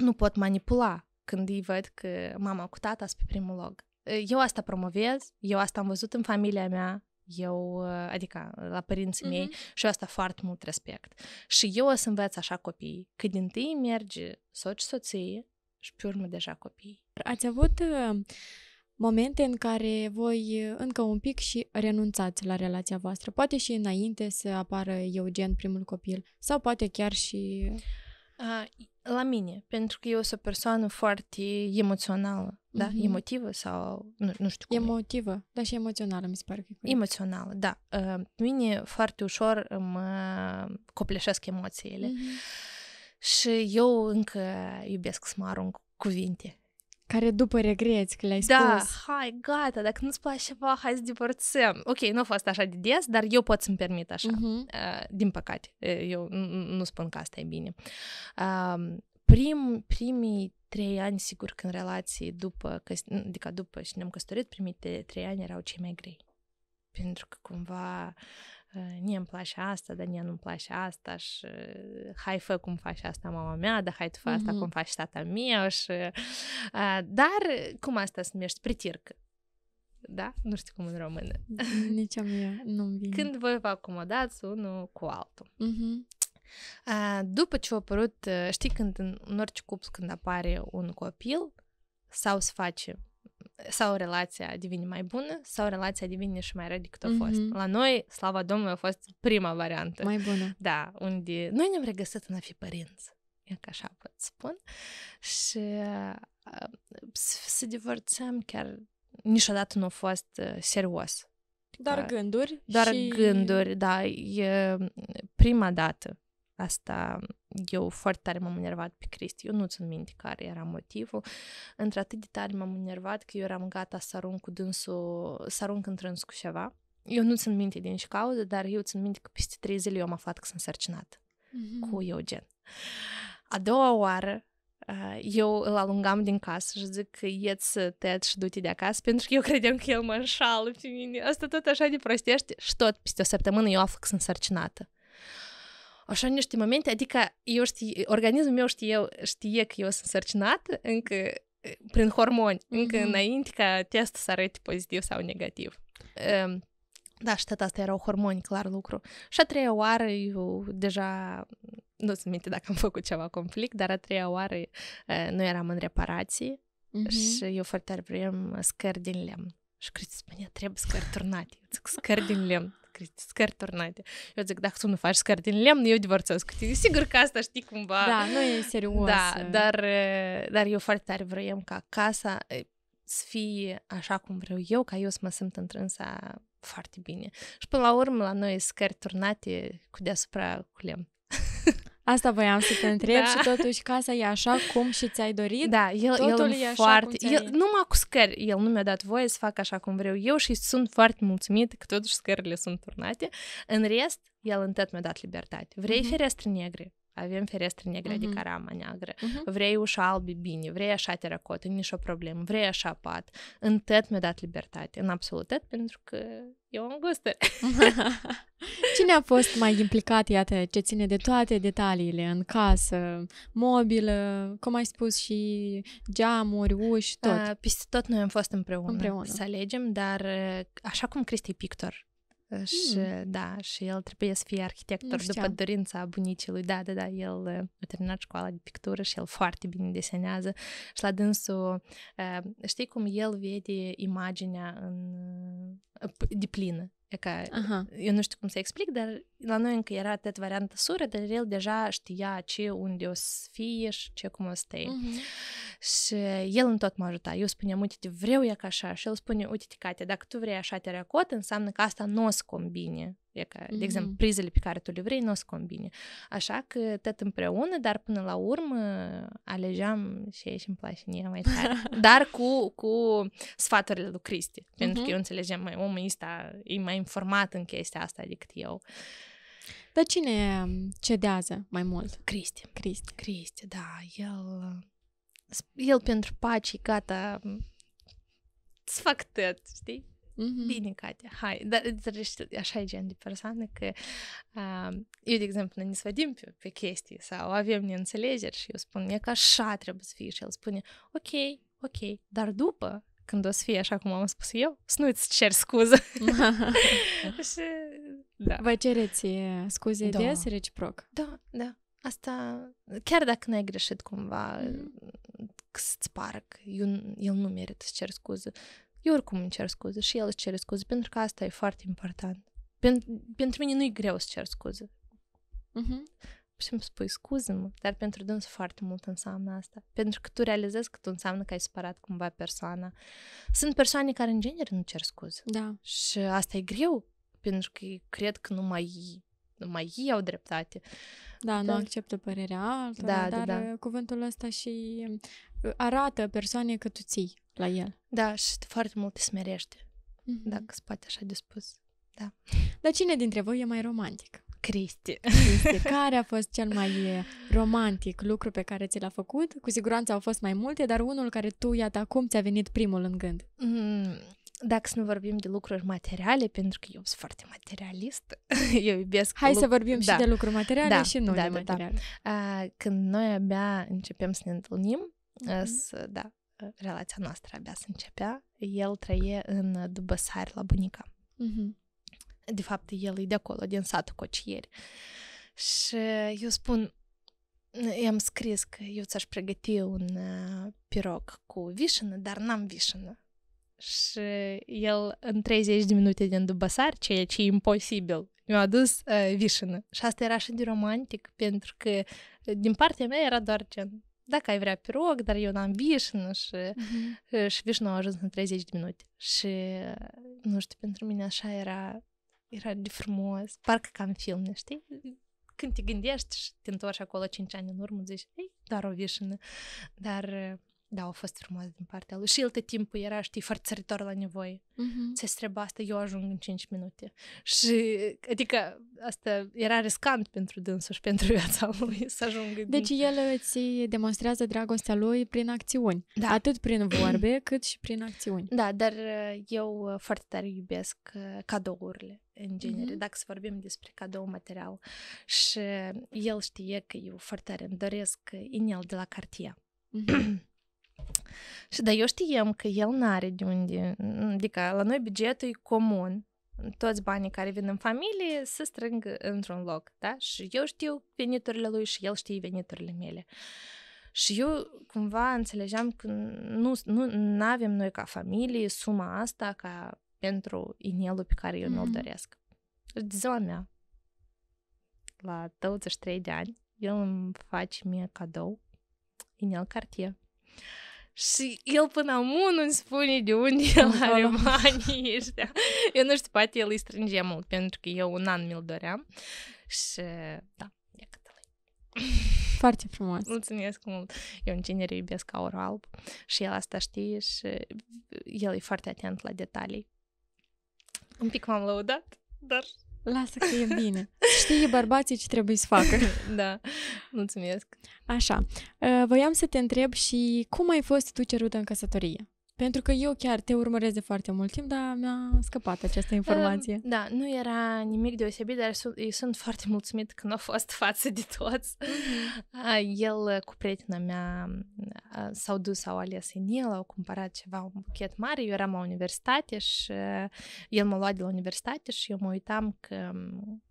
nu pot manipula când îi văd că mama cu tata sunt pe primul loc. Eu asta promovez, eu asta am văzut în familia mea, eu, ă, adică la părinții mm-hmm. mei mhm. și eu asta foarte mult respect. Și eu o să învăț așa copiii, că din tâi merge soci soție și pe urmă deja copii. Ați avut ă, momente în care voi ă, încă un pic și renunțați la relația voastră, poate și înainte să apară Eugen primul copil sau poate chiar și la mine, pentru că eu sunt o persoană foarte emoțională, da? Uh-huh. Emotivă sau nu, nu știu cum. Emotivă, e. dar și emoțională, mi se pare că e. Emoțională, da. Uh, mine foarte ușor mă copleșesc emoțiile. Uh-huh. Și eu încă iubesc să mă arunc cuvinte care după regreți că le-ai da, spus. Da, hai, gata, dacă nu-ți place ceva, hai să divorțăm. Ok, nu a fost așa de des, dar eu pot să-mi permit așa. Uh-huh. Uh, din păcate, eh, eu nu spun că asta e bine. prim, primii trei ani, sigur că în relații după, căs- adică după și ne-am căsătorit, primii trei ani erau cei mai grei. Pentru că cumva mie îmi place asta, dar mie nu-mi place asta și hai fă cum faci asta mama mea, dar hai tu fă asta mm-hmm. cum faci tata mea și... dar cum asta se numește? Pritircă. Da? Nu știu cum în română. Nici am eu, nu-mi vine. Când voi vă acomodați unul cu altul. Mm-hmm. după ce a apărut, știi când în, în orice cuplu când apare un copil, sau se face sau relația devine mai bună, sau relația devine și mai rău decât a Mm-hmm. La noi, slava Domnului, a fost prima variantă. Mai bună. Da, unde noi ne-am regăsit în a fi părinți. e ca așa pot spun. Și uh, să divorțăm chiar niciodată nu a fost uh, serios. Doar gânduri. Doar și... gânduri, da. E prima dată Asta eu foarte tare m-am enervat pe Cristi. Eu nu-ți minte care era motivul. Într-atât de tare m-am enervat că eu eram gata să arunc cu dânsul, să arunc într trâns cu ceva. Eu nu țin minte din ce cauză, dar eu țin minte că peste trei zile eu am aflat că sunt sărcinat mm-hmm. cu Eugen. A doua oară eu îl alungam din casă și zic că ieți te și du-te de acasă pentru că eu credeam că el mă înșală pe mine. Asta tot așa de prostește și tot peste o săptămână eu aflu că sunt sărcinată așa niște momente, adică eu știu, organismul meu știe, știe că eu sunt sărcinată încă eh, prin hormoni, mm-hmm. încă mhm. înainte ca testul să arate pozitiv sau negativ. Um, da, și tot asta erau hormoni, clar lucru. Și a treia oară eu deja, nu ți minte dacă am făcut ceva conflict, dar a treia oară uh, eh, nu eram în reparații mm-hmm. și eu foarte ar vrem scări din lemn. Și Cristi spunea, trebuie scări turnate. Eu zic, scări din lemn scări turnate. Eu zic, dacă tu nu faci scări din lemn, eu divorțez cu tine. Sigur că asta știi cumva. Da, nu e serios. Da, dar, dar eu foarte tare vroiam ca casa să fie așa cum vreau eu, ca eu să mă simt întrânsa foarte bine. Și până la urmă, la noi scări turnate cu deasupra cu lemn. Asta voiam să te întreb da. și totuși casa e așa cum și ți-ai dorit? Da, el, Totul el e foarte... Așa el, numai cu scări, el nu mi-a dat voie să fac așa cum vreau eu și sunt foarte mulțumit că totuși scările sunt turnate. În rest, el întât mi-a dat libertate. Vrei mm-hmm. ferestre negre? avem ferestre negre, uh-huh. adică rama neagră. Uh-huh. Vrei ușa albi, bine. Vrei așa teracotă, nicio problemă. Vrei așa pat. În tot mi-a dat libertate. În tot, pentru că eu am gustă. [LAUGHS] Cine a fost mai implicat, iată, ce ține de toate detaliile, în casă, mobilă, cum ai spus, și geamuri, uși, tot? Uh, peste tot noi am fost împreună, împreună. să alegem, dar așa cum Cristi Pictor și, mm. da, și el trebuie să fie arhitector după dorința bunicilui. Da, da, da, el a terminat școala de pictură și el foarte bine desenează. Și la dânsul, știi cum el vede imaginea în, de plină. E ca, uh-huh. eu nu știu cum să explic, dar la noi încă era atât variantă sură, dar el deja știa ce, unde o să fie și ce, cum o să Uh-huh. Și el în tot mă ajuta. Eu spuneam, uite-te, vreau ea ca așa. Și el spune, uite-te, Cate, dacă tu vrei așa te înseamnă că asta nu o să combine E ca, mm-hmm. de exemplu, prizele pe care tu le vrei nu o să combine. Așa că tot împreună, dar până la urmă alegeam și și-mi place mie mai tare. [LAUGHS] Dar cu, cu sfaturile lui Cristi, mm-hmm. pentru că mm-hmm. eu înțelegeam mai omul ăsta e mai informat în chestia asta decât eu. Dar cine cedează mai mult? Cristi. Cristi. Cristi, da. El, el pentru pace gata să fac tot, știi? Mm-hmm. Bine, Cate, hai. Dar așa e gen de persoană că uh, eu, de exemplu, ne sfădim pe, pe chestii sau avem neînțelegeri și eu spun, e că așa trebuie să fie și el spune, ok, ok, dar după când o să fie așa cum am spus eu, să nu-ți cer scuză. [LAUGHS] [LAUGHS] și, da. Vă cereți scuze da. des reciproc? Da, da. Asta, chiar dacă n-ai greșit cumva, mm-hmm. să-ți pară că eu, el nu merită să cer scuze, eu oricum îmi cer scuze și el îți cere scuze, pentru că asta e foarte important. Pentru, pentru mine nu-i greu să cer scuze. Uh-huh. Și îmi spui scuze-mă, dar pentru dâns foarte mult înseamnă asta. Pentru că tu realizezi că tu înseamnă că ai supărat cumva persoana. Sunt persoane care în genere nu cer scuze. Da. Și asta e greu, pentru că cred că nu mai numai ei au dreptate. Da, dar... nu da. acceptă părerea altă, da, da, dar da, da. cuvântul ăsta și uh, arată persoane că tu ții la el. Da, și foarte mult te smerește, mm-hmm. dacă se poate așa de spus. Da. Dar cine dintre voi e mai romantic? Cristi. Cristi, care a fost cel mai romantic lucru pe care ți l-a făcut? Cu siguranță au fost mai multe, dar unul care tu, iată, acum ți-a venit primul în gând. Mm, dacă să nu vorbim de lucruri materiale, pentru că eu sunt foarte materialist, [LAUGHS] eu iubesc... Hai să vorbim da. și de lucruri materiale da, și nu da, de da, da. materiale. Da. Când noi abia începem să ne întâlnim, mm-hmm. să, da, relația noastră abia să începea, el trăie în Dubăsari la bunica. Uh-huh. De fapt, el e de acolo, din satul Cocieri. Și eu spun, i-am scris că eu ți-aș pregăti un uh, pirog cu vișină, dar n-am vișină. Și el, în 30 de minute din Dubăsari, ceea ce e imposibil, mi-a adus uh, vișină. Și asta era și de romantic, pentru că din partea mea era doar gen, dacă ai vrea pirog, dar eu n-am vișină și, mm-hmm. și vișină a ajuns în 30 de minute. Și, nu știu, pentru mine așa era, era de frumos, parcă ca în film, știi? Când te gândești și te întorci acolo 5 ani în urmă, zici, ei, doar o vișină. Dar da, a fost frumos din partea lui. Și el tot timpul era, știi, țăritor la nevoie. Uh-huh. Mhm. Se trebuie asta, eu ajung în 5 minute. Și, adică, asta era riscant pentru dânsul și pentru viața [LAUGHS] lui să ajungă. Deci din... el îți demonstrează dragostea lui prin acțiuni. Da. Atât prin vorbe, [CLEARS THROAT] cât și prin acțiuni. Da, dar uh, eu uh, foarte tare iubesc uh, cadourile în genere, mm-hmm. dacă să vorbim despre cadou material. Și el știe că eu foarte tare îmi doresc inel de la Cartier. Mm-hmm. [CLEARS THROAT] Și da, eu știam că el n-are de unde, adică la noi bugetul e comun, toți banii care vin în familie se strâng într-un loc, da? Și eu știu veniturile lui și el știe veniturile mele. Și eu cumva înțelegeam că nu, nu avem noi ca familie suma asta ca pentru inelul pe care eu mm-hmm. mi-l doresc. Și de ziua mea, la 23 de ani, el îmi face mie cadou inel cartier. Și el până amun îmi spune de unde el [LAUGHS] are banii ăștia. Eu nu știu, poate el îi strângea mult, pentru că eu un an mi-l doream. Și da, e Cătălin. Foarte frumos. Mulțumesc mult. Eu în genere iubesc aurul alb și el asta știe și el e foarte atent la detalii. Un pic m-am lăudat, dar Lasă că e bine. Știi, bărbații ce trebuie să facă. [LAUGHS] da, mulțumesc. Așa, ă, voiam să te întreb și cum ai fost tu cerută în căsătorie? Pentru că eu chiar te urmăresc de foarte mult timp, dar mi-a scăpat această informație. Da, nu era nimic deosebit, dar sunt foarte mulțumit că nu a fost [LAUGHS] față de toți. Mhm. El uh, cu prietena mea uh, s-au dus, au ales în el, au cumpărat ceva, un buchet mare. Eu eram la universitate și uh, el m-a luat de la universitate și eu mă uitam că um,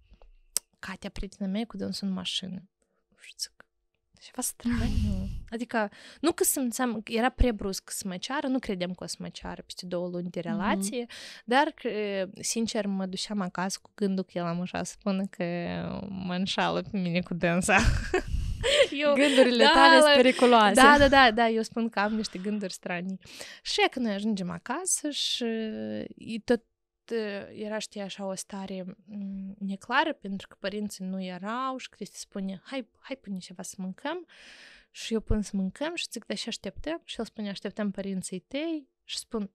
Katia, prietena mea, cu dânsul în mașină. Și ceva straniu. Adică, nu că simțeam, era prea brusc să mă ceară, nu credem că o să mă ceară peste două luni de mhm. relație, mm-hmm. dar, sincer, mă duceam acasă cu gândul că el am așa să spună că mă înșală pe mine cu dansa. [LAUGHS] Eu, Gândurile da, tale sunt periculoase. Da, da, da, da, eu spun că am niște gânduri strani. Și că noi ajungem acasă și tot era, știi, așa o stare neclară, pentru că părinții nu erau și Cristi spune, hai, hai pune ceva să mâncăm. Și eu pun să mâncăm și zic, da, și așteptăm? Și el spune, așteptăm părinții tăi și spun,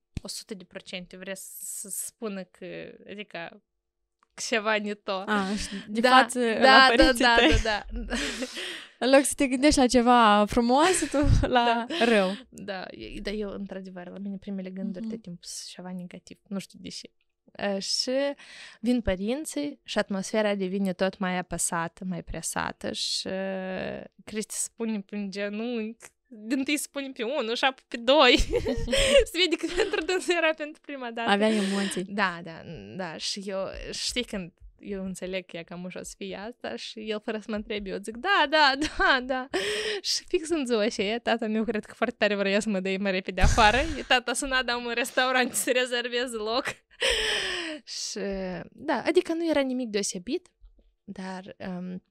100% de procente vrea să spună că, adică, ceva ne to. A, de da, față da, la da, da, da, da, da. În loc să te gândești la ceva frumos, tu la da. rău. Da, dar eu, într-adevăr, la mine primele gânduri mm-hmm. de timp sunt ceva negativ. Nu știu de ce și vin părinții și atmosfera devine tot mai apăsată, mai presată și Cristi spune prin genunchi, din tâi spune pe unul și apoi pe doi. Se vede că pentru dânsul era pentru prima dată. Avea emoții. Da, da, da. Și eu știi când eu înțeleg că e cam așa să fie asta și el fără să mă întrebi, eu zic, da, da, [LAUGHS] da, da. Și fix în ziua e, tata meu cred că foarte tare vrea să mă dea mai repede afară. Tata suna, da, un restaurant [LAUGHS] să rezervez loc. [LAUGHS] și, da, adică nu era nimic deosebit, dar um,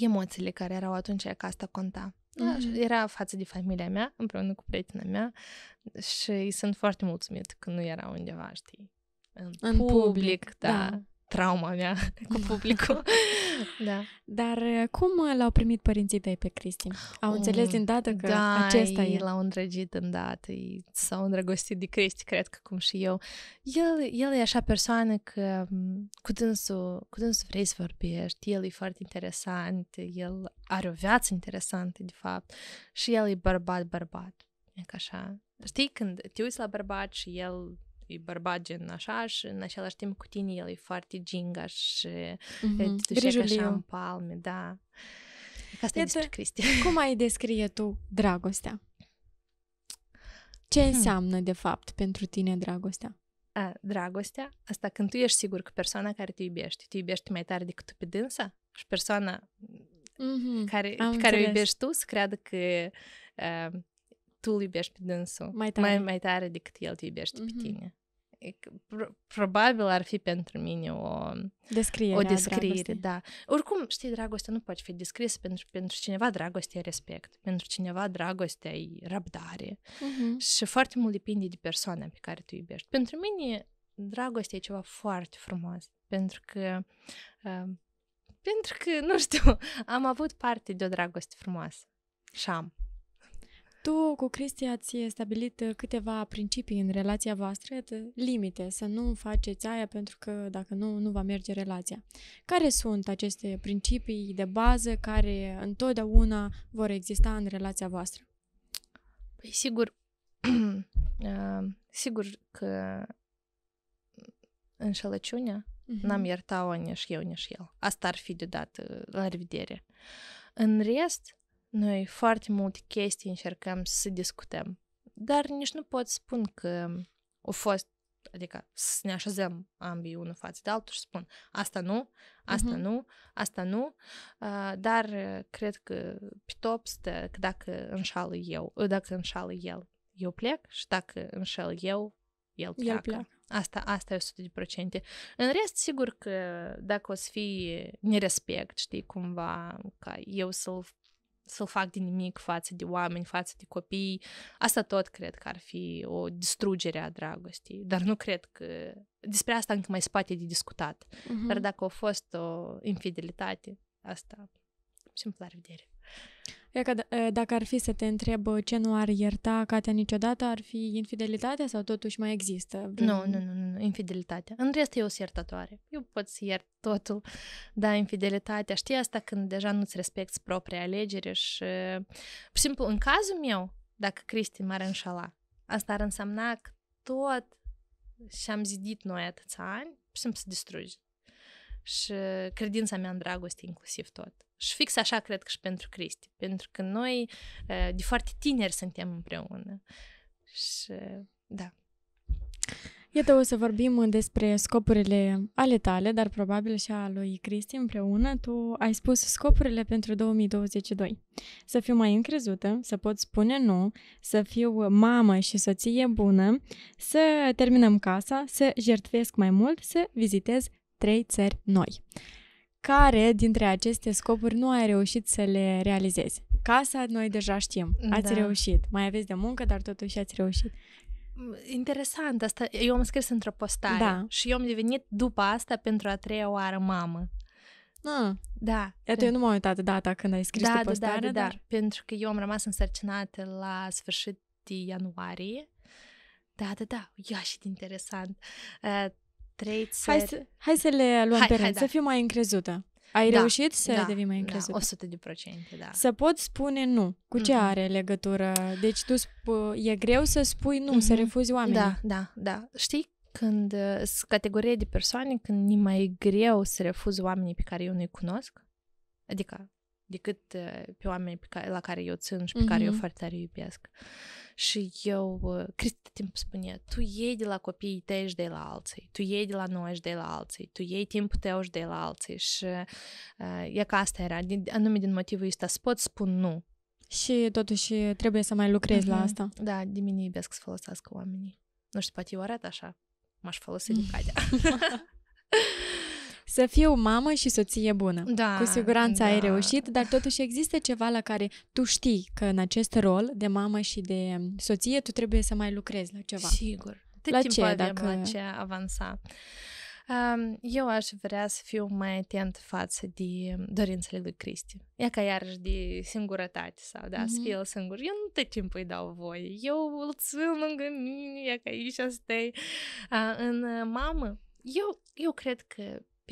emoțiile care erau atunci, că asta conta. Da, mm-hmm. Era față de familia mea, împreună cu prietena mea și sunt foarte mulțumit că nu era undeva, știi, în, în public, public da. da trauma mea [LAUGHS] cu da. publicul. [LAUGHS] da. Dar uh, cum uh, l-au primit părinții tăi pe Cristi? Au um, înțeles oh, din dată că da, acesta e? l-au îndrăgit dată S-au îndrăgostit de Cristi, cred că cum și eu. El, el e așa persoană că cu dânsul, cu dânsul vrei să vorbești, el e foarte interesant, el are o viață interesantă, de fapt, și el e bărbat-bărbat. E ca așa. Știi, când te uiți la bărbat și el e bărbat gen așa și în același timp cu tine el e foarte ginga și mm-hmm. te așa în palme, da. asta Iată, Cristi. [LAUGHS] Cum ai descrie tu dragostea? Ce hmm. înseamnă, de fapt, pentru tine dragostea? A, dragostea, asta când tu ești sigur că persoana care te iubești, te iubești mai tare decât tu pe dânsa și persoana mm-hmm. care, pe care o iubești tu să creadă că uh, tu îl iubești pe dânsul mai tare, mai, mai tare decât el te iubește mm-hmm. pe mhm. tine probabil ar fi pentru mine o descriere. O descriere, da. Oricum, știi, dragostea nu poate fi descrisă pentru, pentru cineva dragostea e respect, pentru cineva dragostea e răbdare uh-huh. și foarte mult depinde de persoana pe care tu iubești. Pentru mine, dragostea e ceva foarte frumos, pentru că uh, pentru că, nu știu, am avut parte de o dragoste frumoasă. Și am. Tu cu Cristi ați stabilit uh, câteva principii în relația voastră, limite, să nu faceți aia pentru că dacă nu, nu va merge relația. Care sunt aceste principii de bază care întotdeauna vor exista în relația voastră? Păi sigur, [CLEARS THROAT] uh, sigur că înșelăciunea uh-huh. n-am iertat-o nici eu, nici el. Asta ar fi deodată uh, la revedere. În rest, noi foarte multe chestii încercăm să discutăm, dar nici nu pot spun că au fost, adică să ne așezăm ambii unul față de altul și spun asta nu, asta uh-huh. nu, asta nu, ah, dar ah, cred că pe top stă că dacă înșală eu, dacă înșală el, eu plec și dacă înșel eu, el pleacă. El pleacă. Asta, asta e 100%. În rest, sigur că dacă o să fie nerespect, știi, cumva, ca eu să-l să-l fac din nimic față de oameni, față de copii. Asta tot cred că ar fi o distrugere a dragostei, dar nu cred că despre asta încă mai spate de discutat. Uh-huh. Dar dacă a fost o infidelitate, asta, simplu la revedere. E că ă, dacă ar fi să te întreb ă, ce nu ar ierta Catea niciodată, ar fi infidelitatea sau totuși mai există? Vreun... Nu, nu, nu, nu, infidelitatea. În rest eu sunt iertătoare. Eu pot să iert totul, dar infidelitatea, știi asta când deja nu-ți respecti propria alegere și, ă, pur simplu, în cazul meu, dacă Cristi m-ar înșala, asta ar însemna că tot și-am zidit noi atâția ani, pur simplu să distrugi. Și credința mea în dragoste inclusiv tot. Și fix așa cred că și pentru Cristi, pentru că noi de foarte tineri suntem împreună. Și da. Iată, o să vorbim despre scopurile ale tale, dar probabil și a lui Cristi împreună. Tu ai spus scopurile pentru 2022. Să fiu mai încrezută, să pot spune nu, să fiu mamă și soție bună, să terminăm casa, să jertfesc mai mult, să vizitez trei țări noi care dintre aceste scopuri nu ai reușit să le realizezi? Casa, noi deja știm, ați da. reușit. Mai aveți de muncă, dar totuși ați reușit. Interesant, asta eu am scris într-o postare da. și eu am devenit după asta pentru a treia oară mamă. Ah, da. Iată, eu nu m-am uitat data când ai scris da, postare, da, da, da, dar... da, pentru că eu am rămas însărcinată la sfârșit ianuarie. Da, da, da, ia și interesant țări. Hai să, hai să le luăm hai, pe hai, rând, da. să fiu mai încrezută. Ai da, reușit să da, devii mai încrezută? Da, 100 de procente, da. Să pot spune nu. Cu ce mm-hmm. are legătură? Deci tu sp- e greu să spui nu, mm-hmm. să mhm. refuzi oamenii. Da, da, da. Știi când uh, sunt categorie de persoane când e mai greu să refuzi oamenii pe care eu nu-i cunosc? Adică decât uh, pe oameni pe care, la care eu țin și pe mm-hmm. care eu mhm. foarte tare iubesc. Și eu, uh, Cristi timp spune, tu iei de la copiii tăi și de la alții, tu iei de la noi și de la alții, tu iei timpul tău și de la alții și uh, e ca asta era, din, anume din motivul ăsta, să pot spun nu. Și totuși trebuie să mai lucrezi mm-hmm. la mhm. asta. Da, de mine iubesc să folosească oamenii. Nu știu, poate eu arăt așa, m-aș folosi de mm. [LAUGHS] [LAUGHS] să fiu mamă și soție bună. Da, Cu siguranță da. ai reușit, dar totuși există ceva la care tu știi că în acest rol de mamă și de soție tu trebuie să mai lucrezi la ceva. Sigur. De la ce dacă... La ce avansa. Eu aș vrea să fiu mai atent față de dorințele lui Cristi. E ca iarăși de singurătate sau, da, mm-hmm. să fiu singur. Eu nu tot timpul îi dau voie. Eu îl țin lângă mine, e ca aici stai. În mamă, eu, eu cred că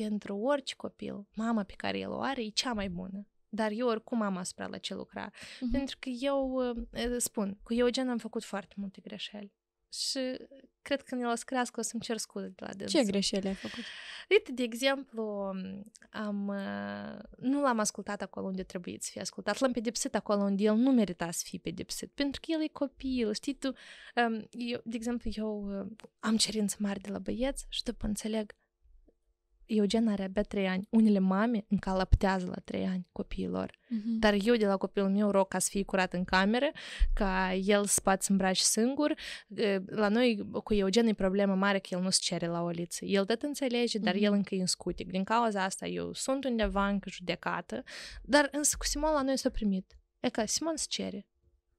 pentru orice copil, mama pe care el o are e cea mai bună. Dar eu oricum am asupra la ce lucra. Mm-hmm. Pentru că eu, uh, spun, cu Eugen am făcut foarte multe greșeli. Și cred că când el o să crească o să-mi cer scuze de la dânsul. Ce greșeli ai făcut? Uite, de exemplu, am, uh, nu l-am ascultat acolo unde trebuie să fie ascultat. L-am pedepsit acolo unde el nu merita să fie pedepsit. Pentru că el e copil, știi tu? Um, eu, de exemplu, eu uh, am cerințe mari de la băieți și după înțeleg eu gen are abia 3 ani. Unele mame încă încalaptează la 3 ani copiilor. Mm-hmm. Dar eu de la copilul meu rog ca să fie curat în cameră, ca el să poată să singur. La noi cu Eugen e problemă mare că el nu se cere la o liță. El tot înțelege, dar mm-hmm. el încă e în scutic. Din cauza asta eu sunt undeva încă judecată, dar însă cu Simon la noi s-a primit. E ca Simon se cere.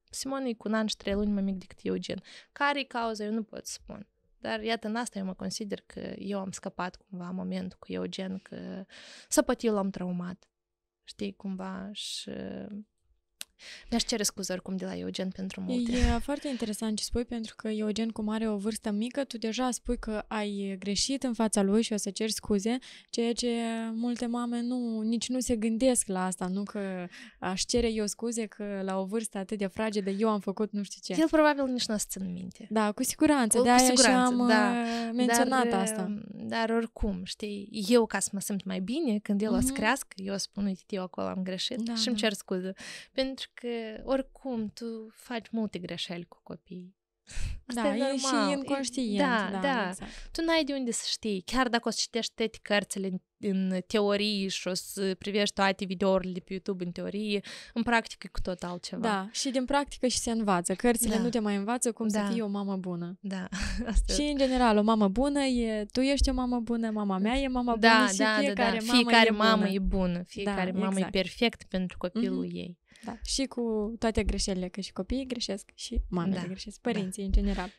Simon e cu un an și trei luni mai mic decât Eugen. Care e cauza? Eu nu pot spune. Dar iată, în asta eu mă consider că eu am scăpat cumva momentul cu Eugen, că eu l-am traumat. Știi, cumva, și mi-aș cere scuze oricum de la Eugen pentru multe. E foarte interesant ce spui, pentru că Eugen, cum are o vârstă mică, tu deja spui că ai greșit în fața lui și o să ceri scuze, ceea ce multe mame nu, nici nu se gândesc la asta, nu că aș cere eu scuze că la o vârstă atât de fragedă eu am făcut nu știu ce. El probabil nici nu o să țin minte. Da, cu siguranță, cu, de aia și am da. Uh, menționat dar, uh, asta. Dar oricum, știi, eu ca să mă simt mai bine, când el mm-hmm. o să mhm. crească, eu spun, uite, eu acolo am greșit da, și îmi da. cer scuze. Pentru că oricum tu faci multe greșeli cu copiii. da, e, normal. și inconștient. Da, da, da. Exact. Tu n-ai de unde să știi. Chiar dacă o să citești toate cărțile în, în teorie și o să privești toate videourile de pe YouTube în teorie, în practică e cu tot altceva. Da, și din practică și se învață. Cărțile da. nu te mai învață cum da. să fii o mamă bună. Da. [LAUGHS] Asta și, în general, o mamă bună e tu ești o mamă bună, mama mea e mama da, bună da, și da, fiecare, da, da. Mamă fiecare e mamă e bună. Da, fiecare da, mamă exact. e perfect pentru copilul mm-hmm. ei da. Și cu toate greșelile, că și copiii greșesc și mamele da. greșesc, părinții da. în general.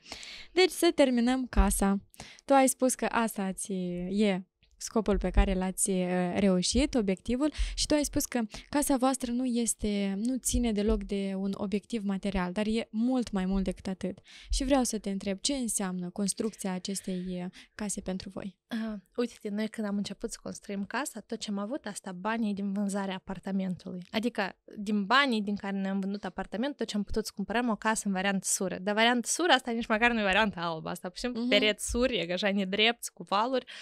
Deci să terminăm casa. Tu ai spus că asta ți e scopul pe care l-ați uh, reușit, obiectivul și tu ai spus că casa voastră nu este, nu ține deloc de un obiectiv material, dar e mult mai mult decât atât. Și vreau să te întreb, ce înseamnă construcția acestei uh, case pentru voi? Uh, ah, uite, noi când am început să construim casa, tot ce am avut, asta banii din vânzarea apartamentului. Adică din banii din care ne-am vândut apartamentul, tot ce am putut să cumpărăm o casă în variantă sură. Dar variantă sură asta nici măcar nu e variantă albă, asta pe și uh-huh. pereți suri, e așa nedrept, cu valuri. Uh,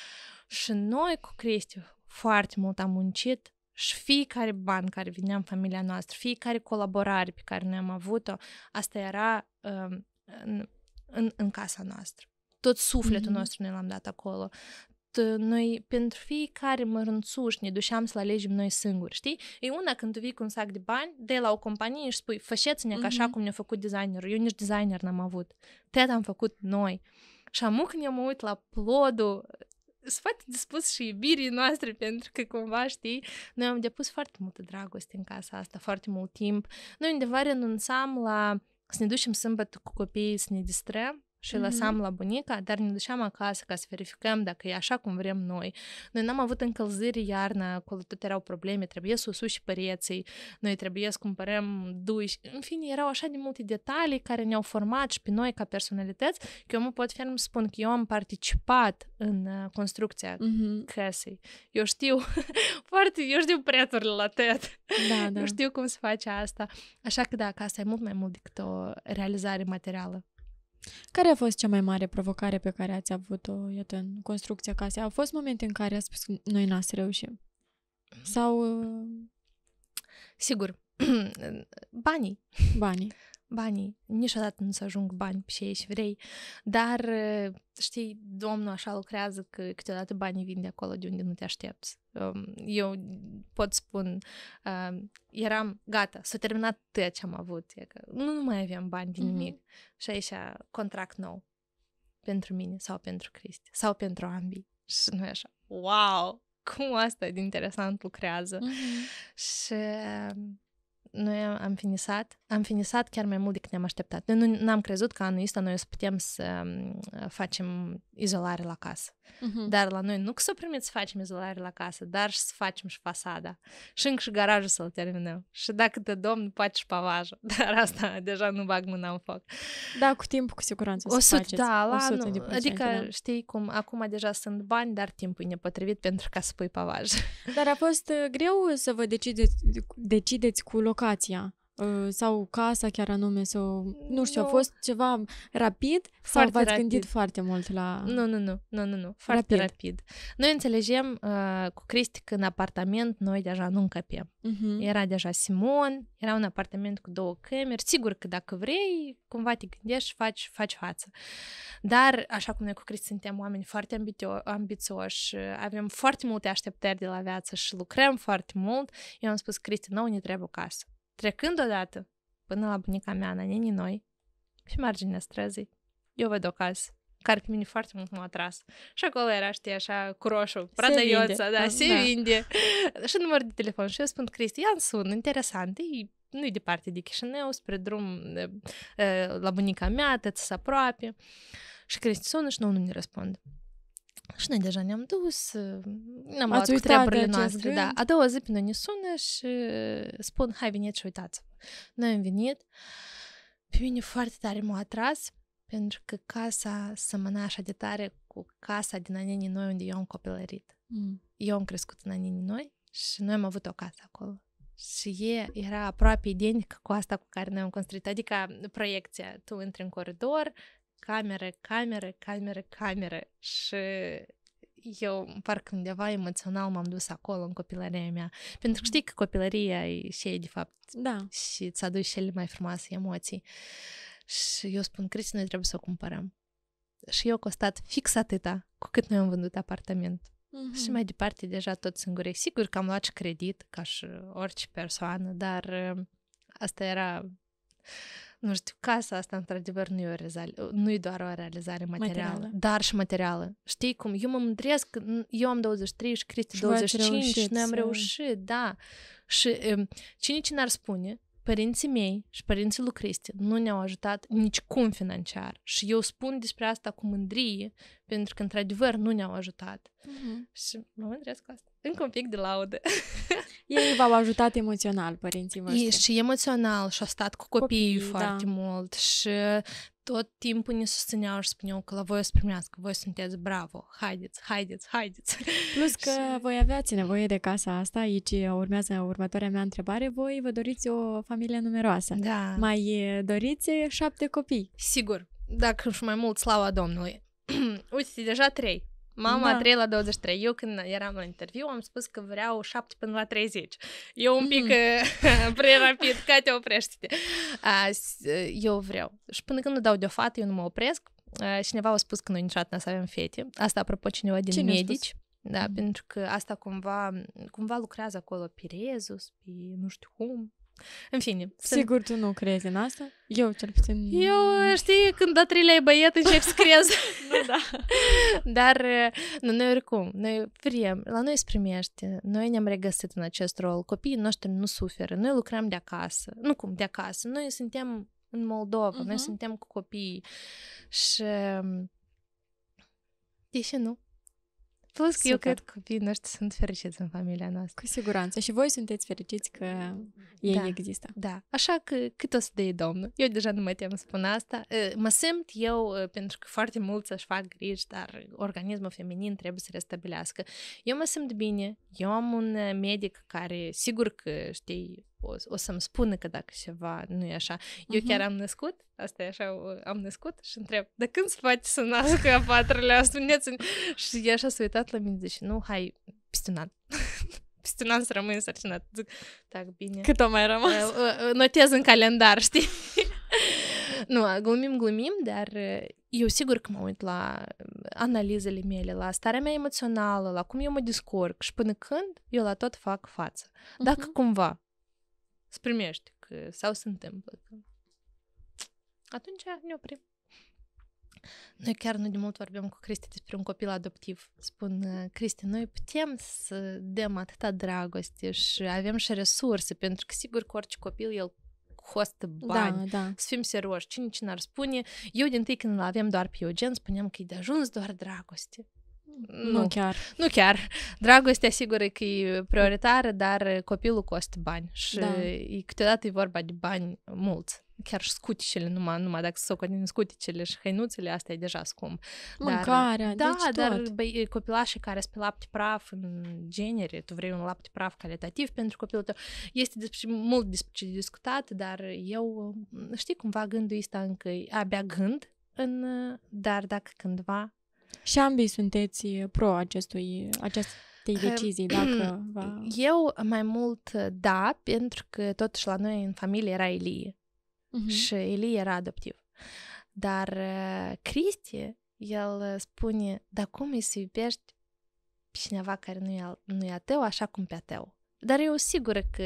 și noi cu Cristi foarte mult am muncit și fiecare ban care vinea în familia noastră, fiecare colaborare pe care noi am avut-o, asta era um, în, în, în casa noastră. Tot sufletul mm-hmm. nostru ne l-am dat acolo. T- noi, pentru fiecare mărânțuș, ne duceam să-l alegem noi singuri, știi? E una când tu vii cu un sac de bani de la o companie și spui, fășeți ne mm-hmm. ca așa cum ne-a făcut designerul. Eu nici designer n-am avut. te am făcut noi. Și amu când eu mă uit la plodul foarte dispus și iubirii noastre pentru că cumva, știi, noi am depus foarte multă dragoste în casa asta, foarte mult timp. Noi undeva renunțam la să ne ducem sâmbătă cu copiii să ne distrăm, și mm-hmm. lăsam la bunica, dar ne duceam acasă ca să verificăm dacă e așa cum vrem noi. Noi n-am avut încălziri iarna, acolo tot erau probleme, trebuie să usuși păreții, noi trebuie să cumpărăm duși. În fine, erau așa de multe detalii care ne-au format și pe noi ca personalități, că eu mă pot ferm spun că eu am participat în uh, construcția mm-hmm. casei. Eu știu [LAUGHS] foarte, eu știu prețurile la TED. Da, [LAUGHS] da. Eu știu cum se face asta. Așa că da, casa e mult mai mult decât o realizare materială. Care a fost cea mai mare provocare pe care ați avut-o, iată, în construcția casei? Au fost momente în care ați spus, noi n-ați reușim? Mm-hmm. Sau... Uh, Sigur. [CLEARS THROAT] Banii. Banii banii, niciodată nu se ajung bani pe cei și vrei, dar ă, știi, domnul așa lucrează că câteodată banii vin de acolo de unde nu te aștepți. Um, eu pot spun, um, eram gata, s-a terminat tot ce am avut, e că nu mai aveam bani din mhm. nimic mm-hmm. și aici contract nou pentru mine sau pentru Cristi sau pentru ambii. Și e așa, wow, cum asta de interesant lucrează. Mm-hmm. Și noi am finisat, am finisat chiar mai mult decât ne-am așteptat. Noi nu am crezut că anul ăsta noi o să putem să mm, facem izolare la casă. Uh-huh. Dar la noi nu că să o primit să facem izolare la casă, dar și să facem și fasada. Și încă și garajul să-l terminăm. Și dacă te domn, poate și pavajul. Dar asta deja nu bag mâna în foc. Da, cu timpul, cu siguranță o să faceți. Da, la 100 anul. Adică da. știi cum, acum deja sunt bani, dar timpul e nepotrivit pentru ca să pui pavaj. Dar a fost greu să vă decideți, decideți cu locația. Ă, sau casa chiar anume sau nu știu, no. a fost ceva rapid foarte sau v-ați rapid. gândit foarte mult la Nu, nu, nu, nu, nu, nu, foarte rapid. rapid. Noi înțelegem uh, cu Cristi că în apartament noi deja nu încăpem. Uh-huh. Era deja Simon, era un apartament cu două camere. Sigur că dacă vrei, cumva te gândești și faci, faci față. Dar, așa cum noi cu Cristi suntem oameni foarte ambitio- ambițioși, avem foarte multe așteptări de la viață și lucrăm foarte mult, eu am spus, Cristi, nu ne trebuie o casă. Trecând odată până la bunica mea, în anii noi, și marginea străzii, eu văd o casă care pe mine foarte mult m-a atras. Și acolo era, știi, așa, cu roșu, pradăioța, da, da, se da. vinde. și număr de telefon. Și eu spun, Cristian, sună, interesant, e nu i departe de Chișinău, spre drum la bunica mea, tăți aproape. Și Cristi sună și nu, nu ne răspunde. Și noi deja ne-am dus, mm, ne-am luat cu treburile noastre. Da. A doua zi pe noi ne sună și spun, hai veniți și uitați Noi am venit, pe mine foarte tare m-a atras, pentru că casa semăna așa de tare cu casa din Anenii Noi, unde eu am copilărit. Mm. Eu am crescut în Anenii Noi și noi am avut o casă acolo. Și e, era aproape identică cu asta cu care noi am construit. Adică proiecția, tu intri în coridor, camere, camere, camere, camere și eu parcă undeva emoțional m-am dus acolo în copilăria mea. Pentru că știi că copilăria e și ei, de fapt. Da. Și îți aduci cele mai frumoase emoții. Și eu spun, Cristi, noi trebuie să o cumpărăm. Și eu costat fix atâta cu cât noi am vândut apartament. Mm-hmm. Și mai departe, deja tot singure. Sigur că am luat și credit, ca și orice persoană, dar asta era nu știu, casa asta, într-adevăr, nu e, o realizare, nu e doar o realizare materială, materială, dar și materială. Știi cum? Eu mă mândresc că eu am 23 și Cristi 25 și noi am da. reușit, da. Și um, cine n ar spune, părinții mei și părinții lui Cristi nu ne-au ajutat nicicum financiar. Și eu spun despre asta cu mândrie, pentru că, într-adevăr, nu ne-au ajutat. Uh-huh. Și mă mândresc cu asta. Încă un pic de laudă. [LAUGHS] Ei v-au ajutat emoțional, părinții voștri. E și emoțional și a stat cu copiii, Copii, da. foarte da. mult și tot timpul ne susțineau și spuneau că la voi o să primească, voi sunteți bravo, haideți, haideți, haideți. Plus că [LAUGHS] voi aveați nevoie de casa asta, aici urmează următoarea mea întrebare, voi vă doriți o familie numeroasă. Da. Mai doriți șapte copii. Sigur, dacă și mai mult, slava Domnului. [CLEARS THROAT] Uite, deja trei. Mama da. 3 la 23. Eu când eram la interviu am spus că vreau 7 până la 30. Eu un pic mm. [LAUGHS] prea rapid, ca te oprește-te. Eu vreau. Și până când nu dau de o fată, eu nu mă opresc. Cineva a spus că noi niciodată nu să avem fete. Asta apropo cineva din Cine medici. Da, mm. pentru că asta cumva, cumva lucrează acolo pe rezus, pe nu știu cum, în fine. Sigur sunt... tu nu crezi în asta? Eu cel puțin... Eu, știi, când a treilea e băiat, încep să crezi. [LAUGHS] nu, da. [LAUGHS] Dar, nu, noi oricum, noi vrem, la noi primește, noi ne-am regăsit în acest rol, copiii noștri nu suferă, noi lucrăm de acasă, nu cum, de acasă, noi suntem în Moldova, uh-huh. noi mhm. suntem cu copiii și... De mm, ce nu? Plus, Super. eu cred că copiii noștri [LAUGHS] sunt fericiți în familia noastră. Cu siguranță. Și voi sunteți fericiți că ei da, există. Da. Așa că cât o să dea Domnul. Eu deja nu mă tem să spun asta. Mă simt eu, pentru că foarte mulți și fac griji, dar organismul feminin trebuie să restabilească. Eu mă simt bine. Eu am un medic care, sigur că, știi, o, o să-mi spună că dacă ceva nu e așa. Eu uh-huh. chiar am născut, asta e așa, am născut și întreb, de când se face să nască a patrulea? Spuneți-mi. Și e așa s-a uitat la mine, zice, nu, hai, peste un [LAUGHS] să rămâi însărcinat. Zic, tac, bine. Cât o mai rămas? Uh, uh, uh, notez în calendar, [LAUGHS] știi? nu, glumim, glumim, dar eu sigur că mă uit la analizele mele, la starea mea emoțională, la cum eu mă descurc și până când eu la tot fac față. Dacă uh-huh. cumva să primești că, sau se întâmplă. Că... Atunci ne oprim. Noi chiar nu de mult vorbim cu Cristi despre un copil adoptiv. Spun, Cristi, noi putem să dăm atâta dragoste și avem și resurse, pentru că sigur că orice copil el costă da, bani. Da, da. Să fim serioși. Cine cine ar spune, eu din tâi când îl aveam doar pe Eugen, spuneam că e de ajuns doar dragoste. Nu, nu chiar. Nu chiar. Dragostea, sigur, că e prioritară, dar copilul costă bani și da. câteodată e vorba de bani mulți chiar și scuticele, numai, numai dacă s-o continui scuticele și hăinuțele, astea e deja scump. Mâncarea, dar, da, deci dar tot. Bă, copilașii care sunt pe lapte praf în genere, tu vrei un lapte praf calitativ pentru copilul tău, este despre, mult despre ce discutat, dar eu știi cumva gândul ăsta încă abia gând, în, dar dacă cândva și ambii sunteți uh, pro acestui, acestei decizii, dacă [CLEARS THROAT] va... Eu mai mult uh, da, pentru că totuși la noi în familie era Elie. Uh-huh. Mhm. Și Elie era adoptiv. Dar uh, Cristi, el spune, dar cum îi să iubești pe cineva care nu e, nu e ateu, așa cum pe ateu? Dar eu sigură că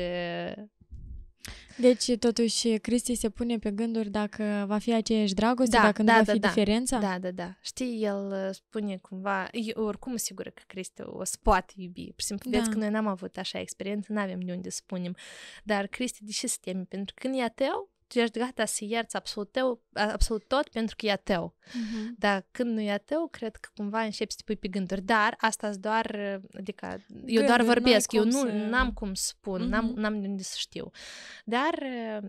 deci, totuși, Cristi se pune pe gânduri dacă va fi aceeași dragoste, da, dacă da, nu va da, fi da. diferența? Da, da, da. Știi, el uh, spune cumva, eu oricum sigură că Cristi o să poate iubi. Pur și simplu, da. că noi n-am avut așa experiență, n-avem de unde să spunem. Dar Cristi, de ce se teme? Pentru că când e ateu, tu ești gata să ierți absolut, tău, absolut tot pentru că e tău. Uh-huh. Dar când nu e tău, cred că cumva începi să te pui pe gânduri. Dar asta doar, adică, eu când doar vorbesc, eu nu să... am cum să spun, uh-huh. n-am, mm-hmm. n-am de unde să știu. Dar uh,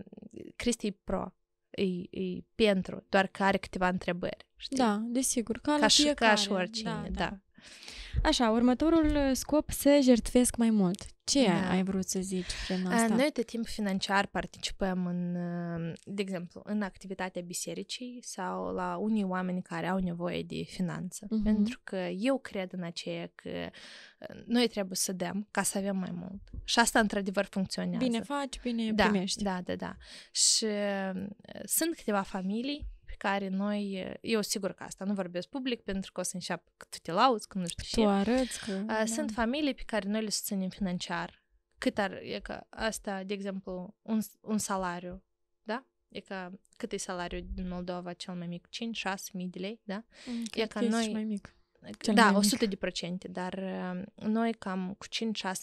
Cristi pro. E, e pentru, doar că are câteva întrebări. Știi? Da, desigur, ca, ca, ca și oricine, da. da. da. Așa, următorul uh, scop, să jertfesc mai mult. Ce da. ai vrut să zici prin asta? Noi de timp financiar participăm în, uh, de exemplu, în activitatea bisericii sau la unii oameni care au nevoie de finanță. Uh-huh. Pentru că eu cred în aceea că uh, noi trebuie să dăm ca să avem mai mult. Și asta într-adevăr funcționează. Bine faci, bine da, primești. Da, da, da. Și uh, sunt câteva familii pe care noi, eu sigur că asta nu vorbesc public pentru că o să înceapă că tu te lauzi, că nu știu ce. Tu arăți că... Uh, da. Sunt familii pe care noi le susținem financiar. Cât ar, e că asta, de exemplu, un, un salariu, da? E că cât e salariul din Moldova cel mai mic? 5-6 mii de lei, da? Cât mm, e că noi... mai mic. Cel da, 100 de procente, dar uh, noi cam cu 5-6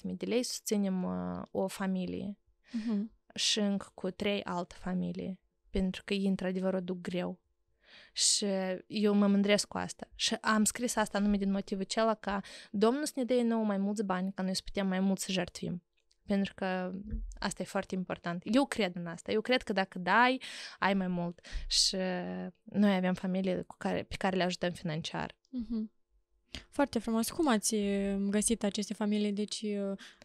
mii de lei susținem uh, o familie uh-huh. și încă cu trei alte familii, pentru că ei într-adevăr o duc greu și eu mă mândresc cu asta. Și am scris asta numai din motivul acela ca Domnul să ne dea nouă mai mulți bani, ca noi să putem mai mult să jertfim. Pentru că asta e foarte important. Eu cred în asta. Eu cred că dacă dai, ai mai mult. Și noi avem familii cu care, pe care le ajutăm financiar. Mm-hmm. Foarte frumos. Cum ați ehm, găsit aceste familii? Deci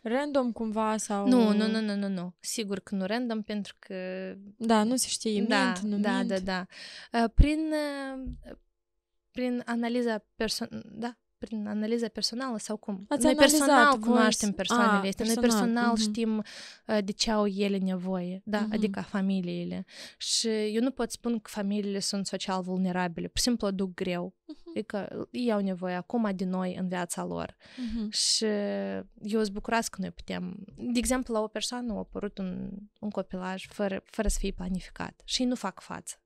random cumva sau... Nu, nu, nu, nu, nu, nu. Sigur că nu random pentru că... Da, nu se știe, da, nu da, mint. Da, da, da. Prin, ă, prin analiza persoană... Da, prin analiza personală sau cum? Ați Noi personal voi... cunoaștem persoanele, A, este personal. noi personal uh-huh. știm ă, de ce au ele nevoie, da, uh-huh. adică familiile. Și eu nu pot spune că familiile sunt social vulnerabile, pur și simplu aduc greu. Uh-huh că ei au nevoie acum de noi în viața lor. Uh-huh. Și eu sunt bucuroasă că noi putem. De exemplu, la o persoană a apărut un, un copilaj fără, fără să fie planificat și ei nu fac față.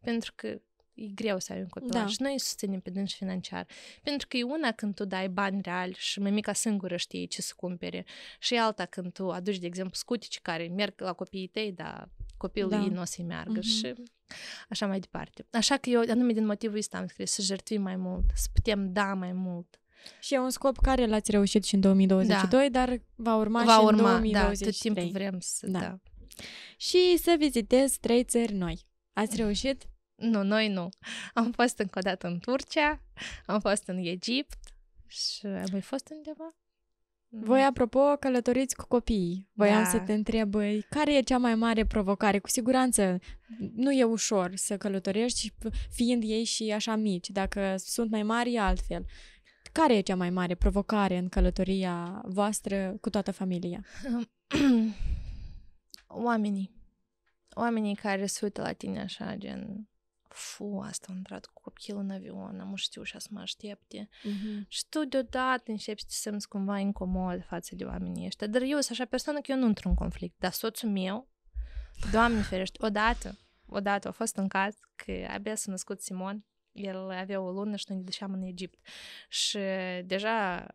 Pentru că e greu să ai un copil da. și noi îi susținem pe dânsi financiar. Pentru că e una când tu dai bani reali și mămica singură știe ce să cumpere și e alta când tu aduci, de exemplu, scutici care merg la copiii tăi, dar copilul da. ei nu o să-i meargă Mm-hmm. și așa mai departe. Așa că eu, anume din motivul ăsta am scris, să jertfim mai mult, să putem da mai mult. Și e un scop care l-ați reușit și în 2022, da. dar va urma va și urma, în 2023. Da, tot timpul vrem să... Da. da. Și să vizitez trei țări noi. Ați reușit? Nu, noi nu. Am fost încă o dată în Turcia, am fost în Egipt și am mai fost undeva. Voi, mm-hmm. apropo, călătoriți cu copiii. Voiam da. să te întreb, care e cea mai mare provocare? Cu siguranță nu e ușor să călătorești, fiind ei și așa mici. Dacă sunt mai mari, e altfel. Care e cea mai mare provocare în călătoria voastră cu toată familia? [CLEARS THROAT] Oamenii. Oamenii care se uită la tine așa, gen fu, asta a intrat cu copilul în avion, nu știu și să mă aștepte. Mm-hmm. Și tu deodată începi să te simți cumva incomod față de oamenii ăștia. Dar eu sunt așa persoană că eu nu într în conflict, dar soțul meu, Doamne ferește, odată, odată a fost în caz că abia s-a născut Simon, el avea o lună și noi ne duceam în Egipt. Și deja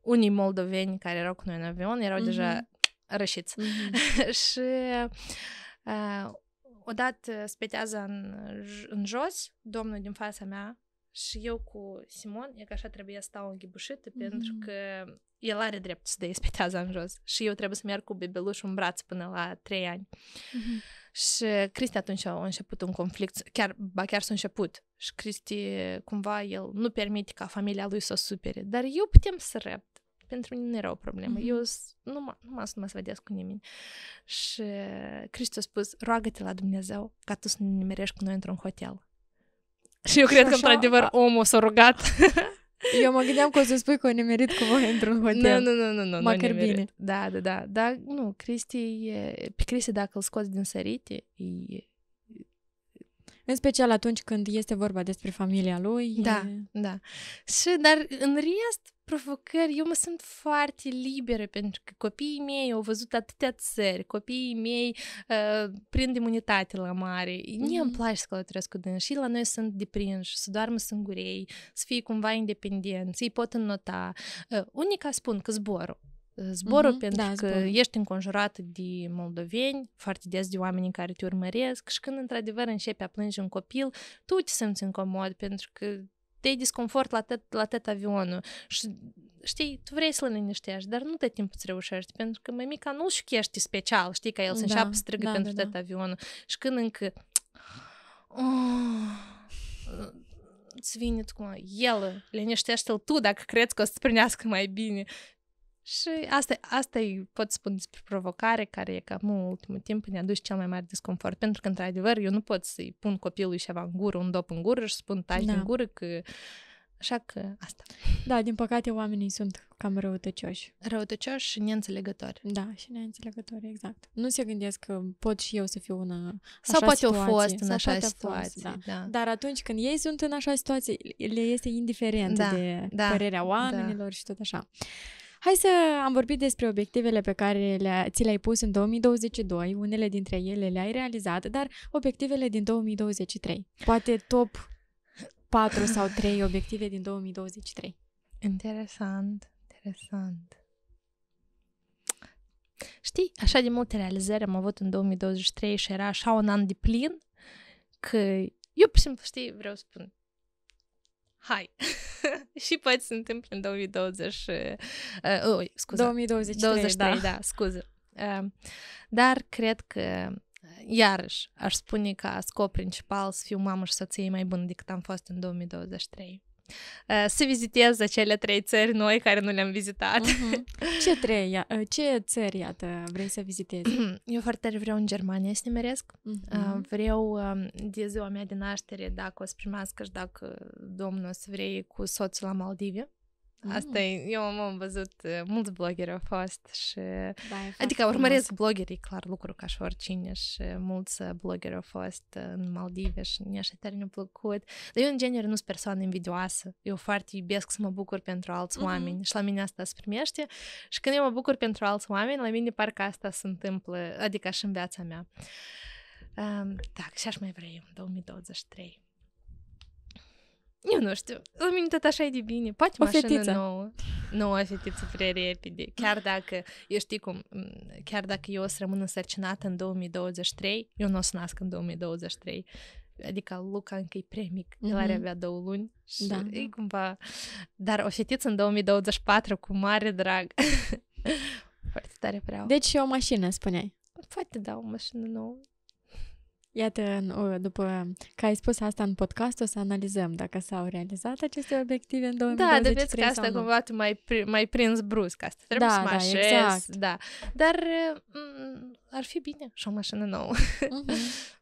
unii moldoveni care erau cu noi în avion erau mm-hmm. deja rășiți. Mm-hmm. și uh, odată spetează în, în jos domnul din fața mea și eu cu Simon, e că așa trebuie să stau înghibușită mm-hmm. pentru că el are drept să dea spetează în jos și eu trebuie să merg cu bebelușul în braț până la trei ani. Mm-hmm. Și Cristi atunci a început un conflict, chiar, ba chiar s-a început. Și Cristi, cumva, el nu permite ca familia lui să o supere. Dar eu putem să răb, pentru mine nu era o problemă. Mm-hmm. Eu nu mă, nu mă să cu nimeni. Și Cristi a spus, roagă-te la Dumnezeu ca tu să ne nimerești cu noi într-un hotel. Și eu cred așa, că, într-adevăr, a... omul s-a rugat. [LAUGHS] Eu mă gândeam că o să spui că o nimerit cu voi într-un hotel. Nu, nu, nu, nu. Măcar bine. Da, da, da. Dar, nu, Cristi, e... pe Cristi, dacă îl scoți din sărite, e în special atunci când este vorba despre familia lui. Da, e... da. Și, dar în rest, provocări, eu mă sunt foarte liberă pentru că copiii mei au văzut atâtea țări, copiii mei uh, prind imunitate la mare. Mm-hmm. Mie îmi mhm. place să călătoresc cu dâns și la noi sunt deprinși, să doarmă singurei, să fie cumva independenți, îi pot înnota. Uh, unica spun că zborul. Uh, zborul mm-hmm, pentru da, că zbor. ești înconjurat de moldoveni, foarte des de oameni care te urmăresc și când într-adevăr începi a plânge un copil, tu te simți incomod pentru că te disconfort la tot, la tot avionul și știi, tu vrei să-l liniștești, dar nu te timp îți reușești, pentru că mica nu-l șuchește special, știi, că el se da, înșeapă strigă da, pentru da, tot da. avionul. Și când încă... Oh, îți vine cum el liniștește-l tu dacă crezi că o să-ți mai bine. Și asta, asta e, pot spune despre provocare, care e cam în ultimul timp ne aduce cel mai mare disconfort. Pentru că, într-adevăr, eu nu pot să-i pun copilului ceva în gură, un dop în gură și spun tai da. din gură că... Așa că asta. Da, din păcate oamenii sunt cam răutăcioși. Răutăcioși și neînțelegători. Da, și neînțelegători, exact. Nu se gândesc că pot și eu să fiu în așa Sau poate situație, au fost în așa situație. Da. da. Dar atunci când ei sunt în așa situație, le este indiferent da, de da, părerea da. oamenilor da. și tot așa. Uh, Hai să am vorbit despre obiectivele pe care le ți le-ai pus în 2022, unele dintre ele le-ai realizat, dar obiectivele din 2023. Poate top 4 sau 3 obiective din 2023. Interesant, interesant. Știi, așa de multe realizări am avut în 2023 și era așa un an de plin că eu, pur și simplu, știi, vreau să spun, hai. [LAUGHS] și poți păi se întâmplă în 2020, uh, uh, scuze. 2023, 23, da. da, scuze. Uh, dar cred că uh, iarăși aș spune ca scop principal să fiu mamă și soție mai bună decât am fost în 2023. Eh, să vizitez acele trei țări noi care nu le-am vizitat. Uh-huh. [LAUGHS] Ce, trei, eh, ce țări, iată, vrei să vizitezi? [CLEARS THROAT] Eu foarte tare vreau în Germania să ne meresc. Uh-huh. Mhm. Eh, vreau ehm, de ziua mea de naștere, dacă o să primească și dacă domnul o să vrei, cu soțul la Maldive. Asta mm. e, eu am văzut, uh, mulți bloggeri au fost și... Da, adică urmăresc bloggerii, clar, lucru ca și oricine și mulți uh, bloggeri au fost în Maldive și mi așa tare plăcut. Dar eu, în genere, nu sunt persoană invidioasă. Eu foarte iubesc să mă bucur pentru alți mm-hmm. oameni și la mine asta se primește. Și când eu mă bucur pentru alți oameni, la mine parcă asta se întâmplă, adică și în viața mea. Um, так, сейчас мы время 2023. [LAUGHS] Eu nu știu, la mine tot așa e de bine. Poate o mașină fetiță. nouă. Nu, o fetiță prea repede. Chiar dacă, eu știi cum, chiar dacă eu o să rămân însărcinată în 2023, eu nu o să nasc în 2023. Adică Luca încă e prea mic, mm-hmm. el are mhm. avea două luni și da. e cumva... Dar o fetiță în 2024 cu mare drag. [LAUGHS] Foarte tare vreau. Deci și o mașină, spuneai. Poate da, o mașină nouă. Iată, după că ai spus asta în podcast, o să analizăm dacă s-au realizat aceste obiective în 2023 Da, de că asta cumva tu mai, mai prins brusc, asta trebuie da, să mă da, așez, exact. da. Dar mm, ar fi bine și o mașină nouă. Uh-huh.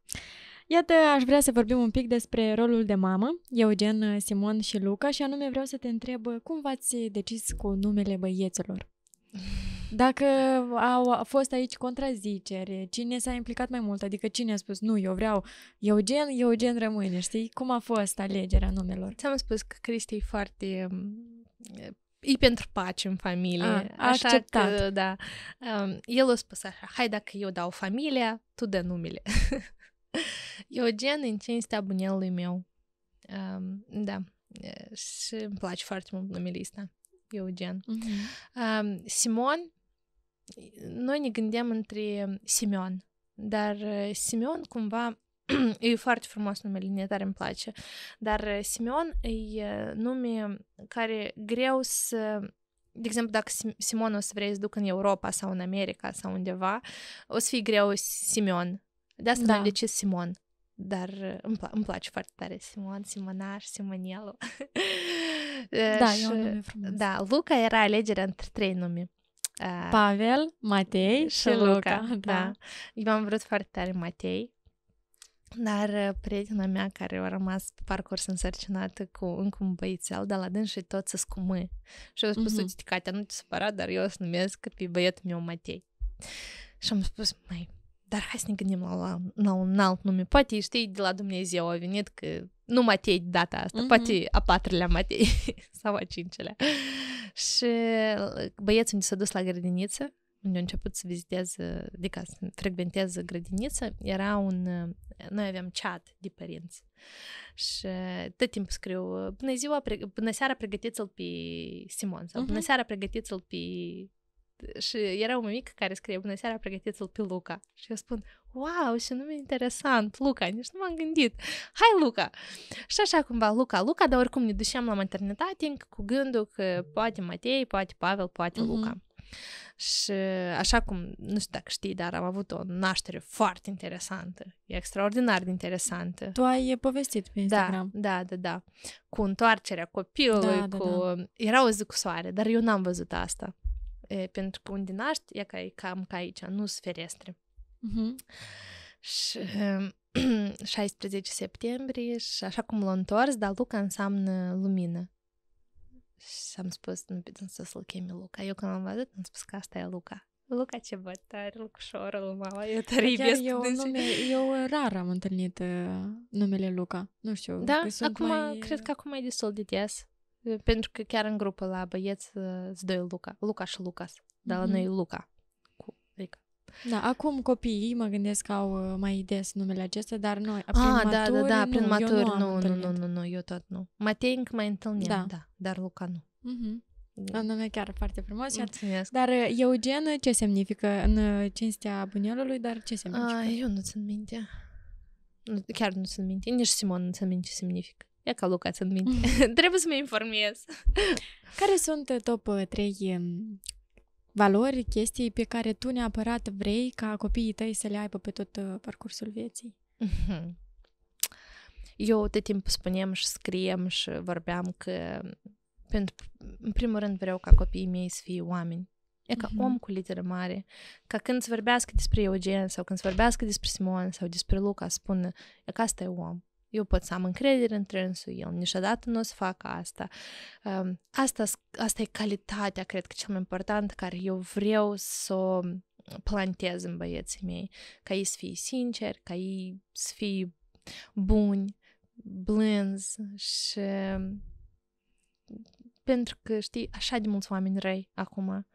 Iată, aș vrea să vorbim un pic despre rolul de mamă, Eugen, Simon și Luca, și anume vreau să te întreb cum v-ați decis cu numele băieților? Dacă au fost aici contraziceri, cine s-a implicat mai mult? Adică cine a spus, nu, eu vreau Eugen, Eugen rămâne, știi? Cum a fost alegerea numelor? Ți-am spus că Cristi e foarte mm, e pentru pace în familie. A, așa acceptat. că, da. Um, el a spus așa, hai dacă eu dau familia, tu dă numele. [LAUGHS] Eugen în cinstea bunelului meu. Um, da. Și îmi place foarte mult numele ăsta. Eugen. uh Simon, noi ne gândeam între Simeon, dar Simeon cumva e foarte frumos numele, ne tare îmi place, dar Simeon e nume care greu să de exemplu, dacă Simon o să vrei să duc în Europa sau în America sau undeva, o să fie greu Simeon. De asta da. am decis Simon. Dar îmi, pla- îmi place foarte tare Simon, Simonaș, Simonielu. Ă, da, și, e un nume frumos. Da, Luca era alegerea între trei nume. Ă, Pavel, Matei și, și Luca. Luca da. da. Eu am vrut foarte tare Matei. Dar ă, prietena mea care a rămas pe parcurs însărcinată cu încă un băiețel de la dâns și tot să scumă. Și eu spus, mm-hmm. nu te supăra, dar eu o să numesc pe băiatul meu Matei. Și am spus, mai dar hai să ne gândim la, la, la un alt nume. Poate, știi, de la Dumnezeu a venit că nu Matei data asta, mm-hmm. poate a patrulea Matei sau a cincelea. Și băiețul mi s-a dus la grădiniță, unde a început să viziteze, adică să frecventeze grădiniță, era un... Noi aveam chat de părinți și tot timpul scriu, bună ziua, pre- bună seara, pregătiți-l pe Simon sau bună seara, pregătiți-l pe și era un mic care scrie, bună seara, pregătiți-l pe Luca. Și eu spun, wow, ce nume interesant, Luca, nici nu m-am gândit. Hai, Luca! Și așa cumva, Luca, Luca, dar oricum ne dușeam la maternitate cu gândul că poate Matei, poate Pavel, poate mm-hmm. Luca. Și așa cum, nu știu dacă știi, dar am avut o naștere foarte interesantă, extraordinar de interesantă. Tu ai povestit pe da, Instagram. Da, da, da, da. Cu întoarcerea copilului, da, da, cu... Da. Era o zi cu soare, dar eu n-am văzut asta. E, э, pentru că unde naști, e ca, e cam ca aici, nu sunt ferestre. Mm-hmm. Și 16 septembrie și așa cum l-a întors, dar Luca înseamnă lumină. Și am spus, nu putem să-l chemi Luca. Eu când l-am văzut, am spus că asta e Luca. Luca ce bătare, Lucușorul, mama, eu tare iubesc. Eu, nume, eu rar am întâlnit uh, numele Luca, nu știu. Da, acum, mai... cred că acum e destul de des. Pentru că chiar în grupă la băieți uh, îți doi Luca, Luca și Lucas, dar la mhm. noi Luca. Cu, adică. Da, acum copiii mă gândesc că au uh, mai des numele acesta, dar noi, ah, prin ah, maturi, da, da, da, prin nu, maturi, nu, nu, nu, nu, nu, nu, eu tot nu. Matei încă mai întâlnim, da. da, dar Luca nu. Mm-hmm. Da. Un nume chiar foarte frumos. Mulțumesc. Dar uh, Eugen ce semnifică în cinstea bunelului, dar ce semnifică? A, ah, eu nu țin minte. Nu, chiar nu țin minte. Nici Simon nu țin minte ce semnifică. Ia ca Luca în minte. Trebuie să mă informez. Care sunt eh, top 3 eh, valori, chestii pe care tu neapărat vrei ca copiii tăi să le aibă pe tot eh, parcursul vieții? Eu tot timpul spunem și scriem și vorbeam că pentru, în primul rând vreau ca copiii mei să fie oameni. E ca mm-hmm. om mhmm. cu literă mare. Ca când se vorbească despre Eugen sau când se vorbească despre Simon sau despre Luca, spună, e că asta e om. Eu pot să am încredere în trânsul, eu, niciodată nu o să fac asta. Asta, asta e calitatea, cred că, cel mai important, care eu vreau să o plantez în băieții mei. Ca ei să fie sinceri, ca ei să fie buni, blânzi și pentru că, știi, așa de mulți oameni răi acum.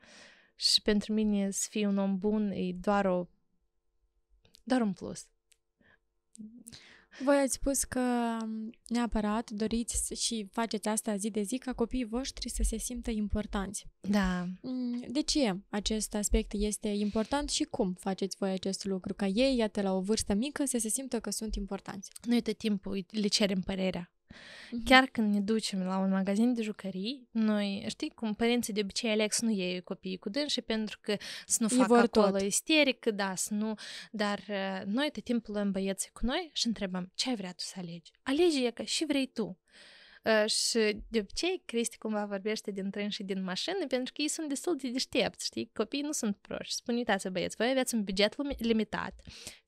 Și pentru mine să fii un om bun e doar o doar un plus. Voi ați spus că neapărat doriți și faceți asta zi de zi ca copiii voștri să se simtă importanți. Da. Mm, de ce acest aspect este important și cum faceți voi acest lucru? Ca ei, iată, la o vârstă mică, să se simtă că sunt importanți. Noi tot timpul le cerem părerea Mm-hmm. Chiar când ne ducem la un magazin de jucării, noi, știi cum părinții de obicei aleg să nu iei copiii cu dânsi pentru că să nu facă acolo isteric, isterică, da, să nu... Dar uh, noi tot timpul luăm băieții cu noi și întrebăm ce ai vrea tu să alegi? Alege că și vrei tu. Uh, și de obicei, Cristi cumva vorbește din tren și din mașină, pentru că ei sunt destul de deștepți, știi? Copiii nu sunt proști. Spun, uitați băieți, voi aveți un buget limitat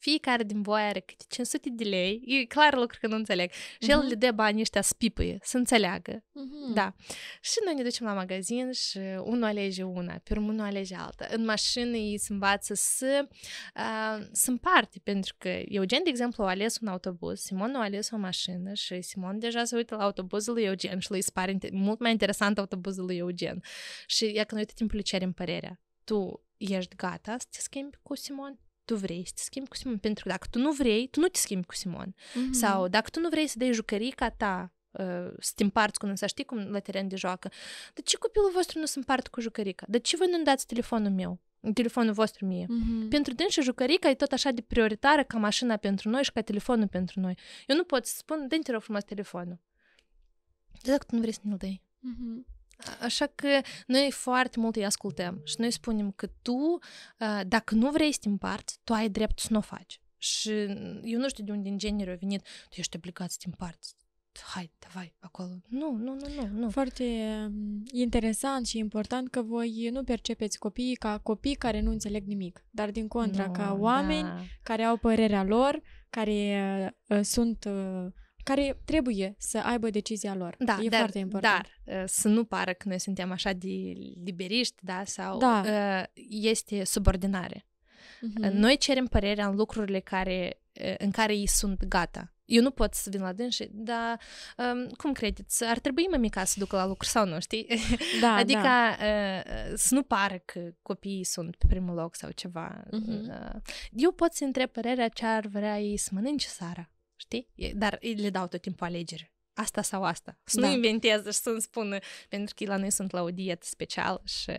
fiecare din voi are câte 500 de lei, e clar lucru că nu înțeleg, și el uh-huh. le dă banii ăștia spipăie, să înțeleagă, uh-huh. da. Și noi ne ducem la magazin și unul alege una, pe urmă unul alege alta. În mașină ei se învață să, uh, să împarte, pentru că Eugen, de exemplu, a ales un autobuz, Simon a ales o mașină și Simon deja se uită la autobuzul lui Eugen și lui se pare mult mai interesant autobuzul lui Eugen. Și ea că noi tot timpul le cerem părerea. Tu ești gata să te schimbi cu Simon? tu vrei să te schimbi cu Simon. Pentru că dacă tu nu vrei, tu nu te schimbi cu Simon. Mm-hmm. Sau dacă tu nu vrei să dai jucărica ta uh, să te împarți cu să știi cum la teren de joacă. De ce copilul vostru nu se împarte cu jucărica? De ce voi nu-mi dați telefonul meu? telefonul vostru mie. Mm-hmm. Pentru din și jucărica e tot așa de prioritară ca mașina pentru noi și ca telefonul pentru noi. Eu nu pot să spun, dă-mi te rog frumos telefonul. De dacă tu nu vrei să ne-l dai. Mm-hmm. Așa că noi foarte mult îi ascultăm și noi spunem că tu, ă, dacă nu vrei să te împarți, tu ai drept să nu o faci. Și eu nu știu de unde în genere a venit, tu ești obligat să te împarți. Hai, vai, acolo. Nu, nu, nu, nu, nu. Foarte mm, interesant și important că voi nu percepeți copiii ca copii care nu înțeleg nimic, dar din contra, nu, ca da. oameni da. care au părerea lor, care ă, sunt ă, care trebuie să aibă decizia lor. Da, e dar, foarte important. Dar uh, să nu pară că noi suntem așa de liberiști, da, sau da. Uh, este subordinare. Uh-huh. Noi cerem părerea în lucrurile care, uh, în care ei sunt gata. Eu nu pot să vin la dâns și, dar um, cum credeți, ar trebui mămica să ducă la lucru sau nu, știi? Da, [LAUGHS] adică da. Uh, să nu pară că copiii sunt pe primul loc sau ceva. Uh-huh. Uh, eu pot să întreb părerea ce ar vrea ei să mănânce seara știi? Dar le dau tot timpul alegere. Asta sau asta. Să da. nu inventez și să-mi spună, pentru că la noi sunt la o dietă special și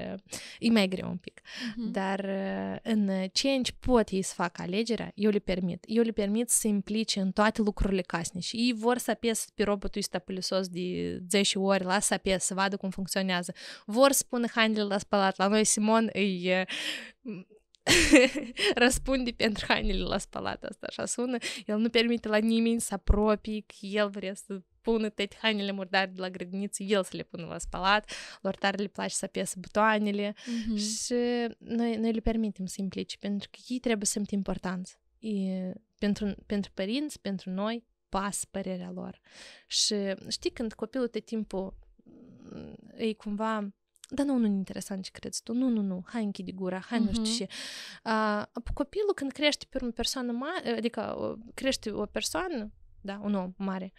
e mai greu un pic. Uh-huh. Dar uh, în cinci pot ei să facă alegerea, eu le permit. Eu le permit să implice în toate lucrurile casnice. Ei vor să apes pe robotul ăsta pilisos de 10 ori, la să apes, să vadă cum funcționează. Vor să pună hainele la spălat. La noi Simon îi uh, [LAUGHS] răspunde pentru hainele la spalat asta așa sună. El nu permite la nimeni să apropie, că el vrea să pună toate hainele murdare de la grădiniță, el să le pună la spalat, lor tare le place să apese butoanele mm-hmm. și noi, noi le permitem să implice, pentru că ei trebuie să simt importanță. E, pentru, pentru părinți, pentru noi, pas părerea lor. Și știi când copilul te timpul mm, ei cumva dar nu, nu interesant ce crezi tu, nu, nu, nu, hai închide gura, hai uh-huh. nu știu mhm. ce. Uh, copilul când crește pe adică, o persoană mare, adică crește o persoană, da, un om mare,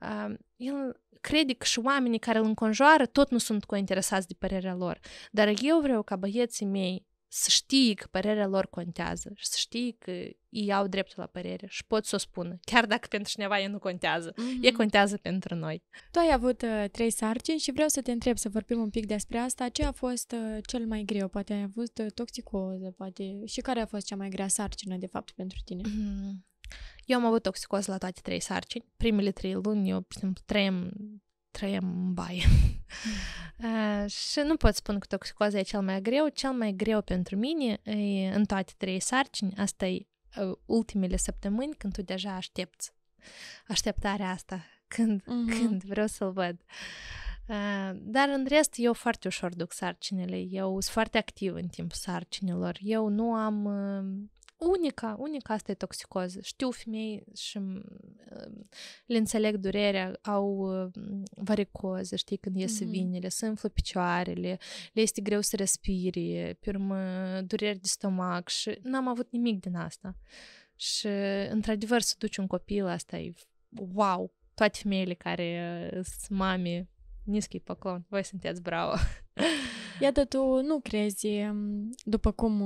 uh, el crede că și oamenii care îl înconjoară tot nu sunt cointeresați de părerea lor. Dar eu vreau ca băieții mei să știi că părerea lor contează și să știi că ei au dreptul la părere și pot să o spună, chiar dacă pentru cineva ei nu contează. Mm-hmm. Ei contează pentru noi. Tu ai avut uh, trei sarcini și vreau să te întreb, să vorbim un pic despre asta. Ce a fost uh, cel mai greu? Poate ai avut uh, toxicoză, poate... Și care a fost cea mai grea sarcină, de fapt, pentru tine? Mm-hmm. Eu am avut toxicoză la toate trei sarcini. Primele trei luni eu, simplu, trăiam trăiem în baie. uh, [LAUGHS] și nu pot spun că toxicoza e cel mai greu. Cel mai greu pentru mine e în toate trei sarcini, asta e uh, ultimele săptămâni când tu deja aștepți așteptarea asta, [LAUGHS] când, mm-hmm. când vreau să-l văd. Uh, dar în rest eu foarte ușor duc sarcinile, eu sunt foarte activ în timpul sarcinilor, eu nu am unica, unica asta e toxicoză. Știu femei și uh, le înțeleg durerea, au uh, varicoză, știi, când iese mm-hmm. vinile, se înflă picioarele, le este greu să respire, pe urmă dureri de stomac și n-am avut nimic din asta. Și, într-adevăr, să duci un copil, asta e wow! Toate femeile care uh, sunt mame Niski poklon, voi sunteți bravo! Iată, tu nu crezi, după cum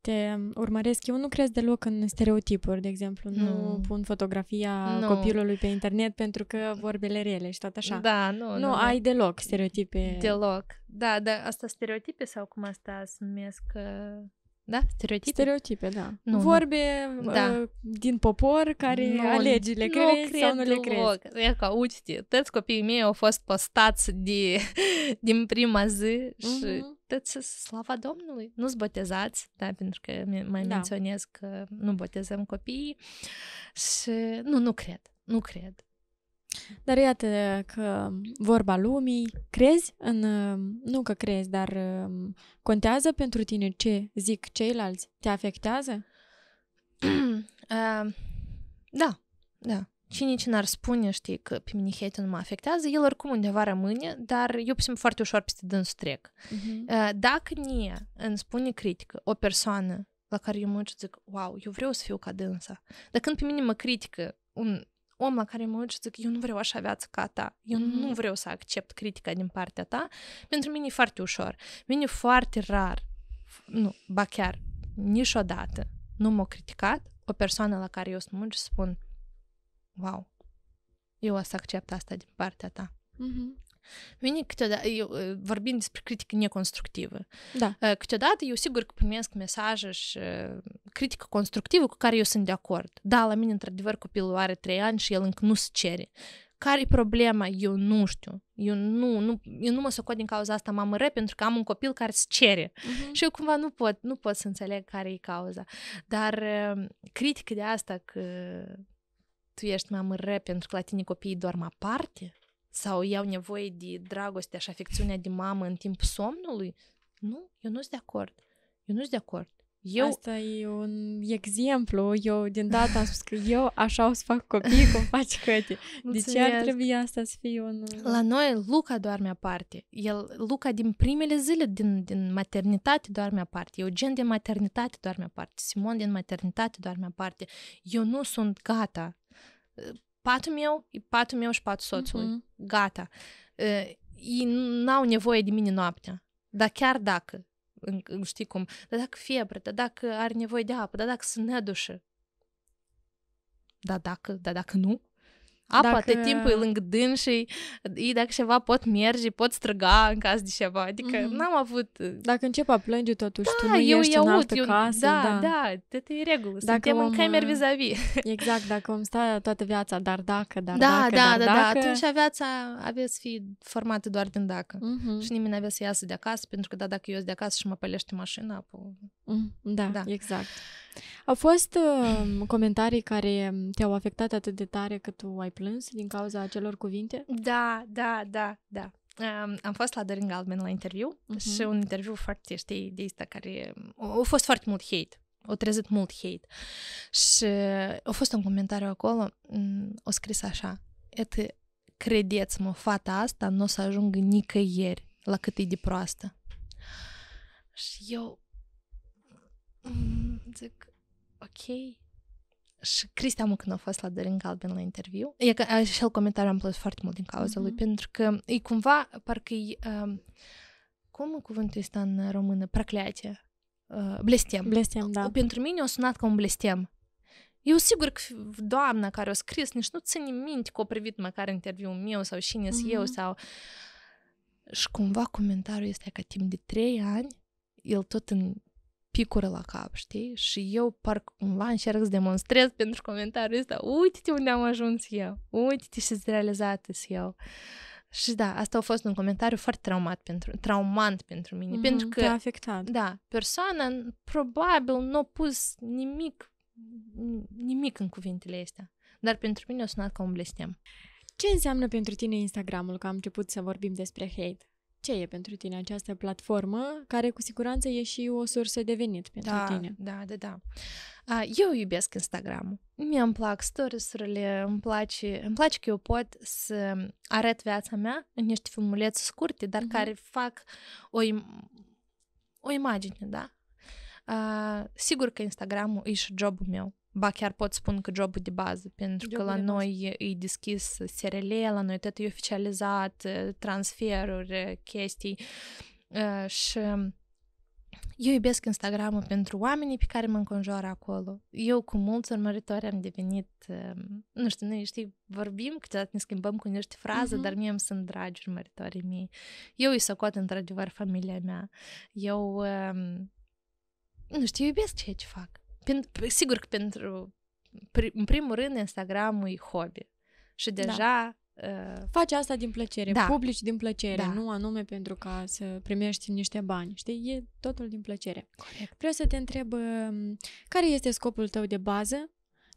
te urmăresc, eu nu crezi deloc în stereotipuri, de exemplu. Nu, nu pun fotografia no. copilului pe internet pentru că vorbele rele și tot așa. Da, nu. Nu, nu ai nu. deloc stereotipe. Deloc. Da, dar asta stereotipe sau cum asta se numesc? da? Stereotipe? Stereotipe, da. Nu, Vorbe nu. Da. Uh, din popor care nu, alege le crezi nu cred sau nu le crezi. Iar ca, uite, toți copiii mei au fost postați de, [LAUGHS] din prima zi și uh-huh. toți slava Domnului. Nu-s botezați, da, pentru că mai da. menționez că nu botezăm copiii și nu, nu cred, nu cred. Dar iată că vorba lumii, crezi în, nu că crezi, dar um, contează pentru tine ce zic ceilalți? Te afectează? uh, [CLEARS THROAT] da, da. Cine ce n-ar spune, știi, că pe mine hate nu mă afectează, el oricum undeva rămâne, dar eu simt foarte ușor peste dânsul trec. Uh-huh. dacă nie îmi spune critică o persoană la care eu mă uit și zic, wow, eu vreau să fiu ca dânsa. Dar când pe mine mă critică un om la care mă uit și zic, eu nu vreau așa viață ca ta, eu mm-hmm. nu vreau să accept critica din partea ta, pentru mine e foarte ușor. Mine foarte rar, nu, ba chiar niciodată nu m-a criticat o persoană la care eu sunt mult și spun, wow, eu o să accept asta din partea ta. Mm-hmm. Vine câteodată, eu, vorbim despre critică neconstructivă. Da. Câteodată eu sigur că primesc mesaje și critică constructivă cu care eu sunt de acord. Da, la mine, într-adevăr, copilul are trei ani și el încă nu se cere. Care-i problema? Eu nu știu. Eu nu, nu, eu nu mă socot din cauza asta mamă ră, pentru că am un copil care se cere. Uh-huh. Și eu cumva nu pot, nu pot să înțeleg care e cauza. Dar ehm, critică de asta că tu ești mamă ră pentru că la tine copiii dorm aparte sau iau nevoie de dragoste și afecțiunea de mamă în timpul somnului, nu, eu nu sunt de acord. Eu nu sunt de acord. Eu... Asta e un exemplu. Eu din data am spus că eu așa o să fac copii cum faci căte. De ce ar trebui asta să fie un... Uh, La noi Luca doarme aparte. El, Luca din primele zile din, din maternitate doarme aparte. gen din maternitate doarme aparte. Simon din maternitate doarme aparte. Eu nu sunt gata. Patul meu e patul meu și patul soțului. Mm-hmm. Gata. Ei n-au nevoie de mine noaptea. Dar chiar dacă știi cum, dar dacă febră, dar dacă are nevoie de apă, dar dacă se nădușă. Dar dacă, dar dacă nu? Apa, dacă... tot timpul e lângă dânsii, ei dacă ceva pot merge, pot străga în caz de ceva. Adică mm-hmm. n-am avut... Uh, dacă încep a plânge totuși, da, tu nu eu ești eu în altă eu... casă. Da, da, da tot e regulă. Dacă Suntem om... în camer uh, vis a [LAUGHS] Exact, dacă om sta toată viața, dar dacă, dar da, dacă, da, dar da, da dacă... Da, atunci viața avea să fie formată doar din dacă. Mm-hmm. Și nimeni avea să iasă de acasă, pentru că da, dacă eu sunt de acasă și mă pălește mașina, apoi... Mm, da, da, exact. Au fost uh, comentarii care te-au afectat atât de tare că tu ai plâns din cauza acelor cuvinte? Da, da, da, da. Um, am fost la Dorin Galben la interviu uh-huh. și mhm. un interviu foarte, știi, de asta care... Au fost foarte mult hate. Au trezit mult hate. Și a fost un comentariu acolo, mm, o scris așa, "Ete credeți-mă, fata asta nu o să ajungă nicăieri la cât e de proastă. Și eu, [LAUGHS] Zic, ok. Și Cristi mă când a fost la Dorin Galben la interviu, e că el comentariu am plăcut foarte mult din cauza mm-hmm. lui, mhm. pentru că e cumva, parcă e, um, cum cuvântul este în română? Pracleație. Uh, blestem. Blestem, da. Pentru mine a sunat ca un blestem. Eu sigur că doamna care a scris nici nu ține minte că a privit măcar interviul meu sau cine mm-hmm. eu mhm. sau... Și cumva comentariul este că timp de trei ani el tot în picură la cap, știi? Și eu parc cumva încerc să demonstrez pentru comentariul ăsta, uite-te unde am ajuns eu, uite-te și realizat eu. Și da, asta a fost un comentariu foarte traumat pentru, traumant pentru mine, mm-hmm, pentru că... afectat. Da, persoana probabil nu a pus nimic, nimic în cuvintele astea, dar pentru mine a sunat ca un blestem. Ce înseamnă pentru tine Instagramul, că am început să vorbim despre hate? ce e pentru tine această platformă, care cu siguranță e și o sursă de venit pentru da, tine. Da, da, da. Eu iubesc Instagram. mi îmi plac stories-urile, îmi place, îmi place că eu pot să arăt viața mea în niște filmulețe scurte, dar mm-hmm. care fac o, im- o imagine, da? Uh, sigur că Instagramul e și jobul meu. Ba chiar pot spun că jobul de bază, pentru job-ul că la noi bază. e deschis SRL, la noi tot e oficializat, transferuri, chestii și eu iubesc Instagramul pentru oamenii pe care mă înconjoară acolo. Eu cu mulți urmăritori am devenit, nu știu, noi știi, vorbim, câteodată ne schimbăm cu niște fraze, uh-huh. dar mie îmi sunt dragi urmăritorii mei. Eu îi socot într-adevăr familia mea. Eu, nu știu, iubesc ceea ce fac. Sigur că pentru, în primul rând, Instagram e hobby. Și deja... Da. Uh, Faci asta din plăcere, da. publici din plăcere, da. nu anume pentru ca să primești niște bani. Știi, e totul din plăcere. Corect. Vreau să te întreb, care este scopul tău de bază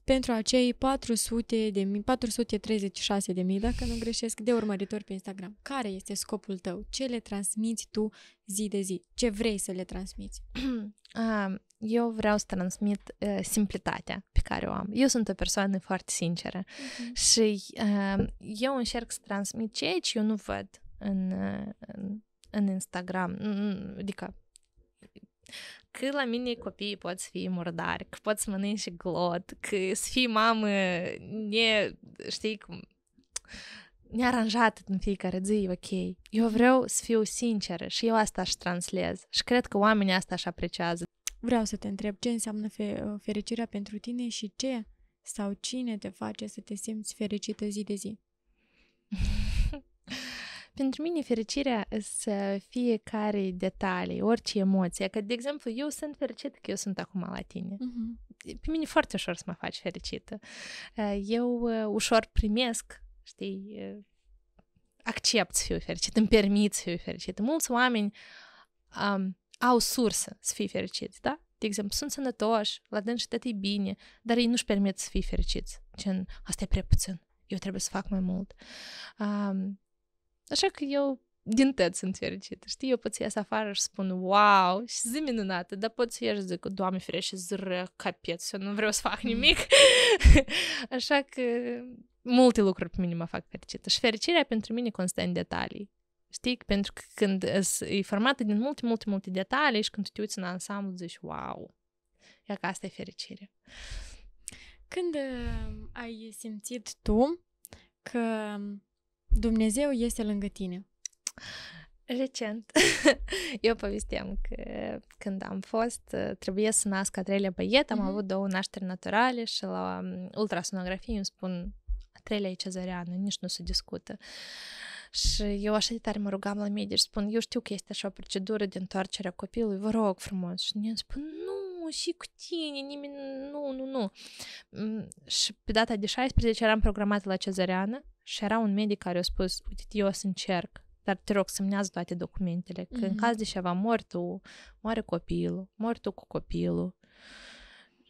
pentru acei 400 de mii, 436 de mii, dacă nu greșesc, de urmăritori pe Instagram. Care este scopul tău? Ce le transmiți tu zi de zi? Ce vrei să le transmiți? eu vreau să transmit uh, simplitatea pe care o am. Eu sunt o persoană foarte sinceră uh-huh. și uh, eu încerc să transmit ceea ce eu nu văd în, uh, în, în Instagram. Adică că la mine copiii pot să fie murdari, că pot să mănânci glot, că să fii mamă ne, știi cum, nearanjat în fiecare zi, ok. Eu mhm. vreau să fiu sinceră și eu asta aș translez și cred că oamenii asta aș apreciază. Vreau să te întreb ce înseamnă fe- uh, fericirea pentru tine și ce sau cine te face să te simți fericită zi de zi? [LAUGHS] pentru mine fericirea să fiecare detalii, orice emoție. Că, de exemplu, eu sunt fericită că eu sunt acum la tine. Uh-huh. Pe mine foarte ușor să mă faci fericită. Uh, eu uh, ușor primesc, știi, accept să fiu fericită, îmi permit să fiu fericită. Mulți oameni um, au sursă să fie fericiți, da? De exemplu, sunt sănătoși, la dânsitate e bine, dar ei nu-și permit să fie fericiți. Gen, asta e prea puțin, eu trebuie să fac mai mult. Um, așa că eu din tăt sunt fericită. Știi, eu pot să ies afară și spun, wow, și zi minunată, dar pot să ieși și zic, doamne ferește, zră, capeț, eu nu vreau să fac nimic. [LAUGHS] Așa că multe lucruri pe mine mă fac fericită. Și fericirea pentru mine constă în detalii. Știi? Pentru că când e formată din multe, multe, multe detalii și când te uiți în ansamblu, zici, wow, ia că asta e fericire. Când ă, ai simțit tu că Dumnezeu este lângă tine? Recent. [LAUGHS] Eu povesteam că când am fost, ă, trebuie să nasc a treilea băiet, am mm-hmm. avut două nașteri naturale și la ultrasonografie îmi spun a treilea e cezăreană, nici nu se discută. Uh, și eu așa de tare mă rugam la medici, spun, eu știu că este așa o procedură de întoarcere a copilului, vă rog frumos. Și ne spun, nu, și cu tine, nimeni, nu, nu, nu. Mm, și pe data de 16 eram programată la cezăreană și era un medic care a spus, uite, eu o să încerc dar te rog, semnează toate documentele, că mm-hmm. în mhm. caz de ceva mor tu, moare copilul, mor tu cu copilul.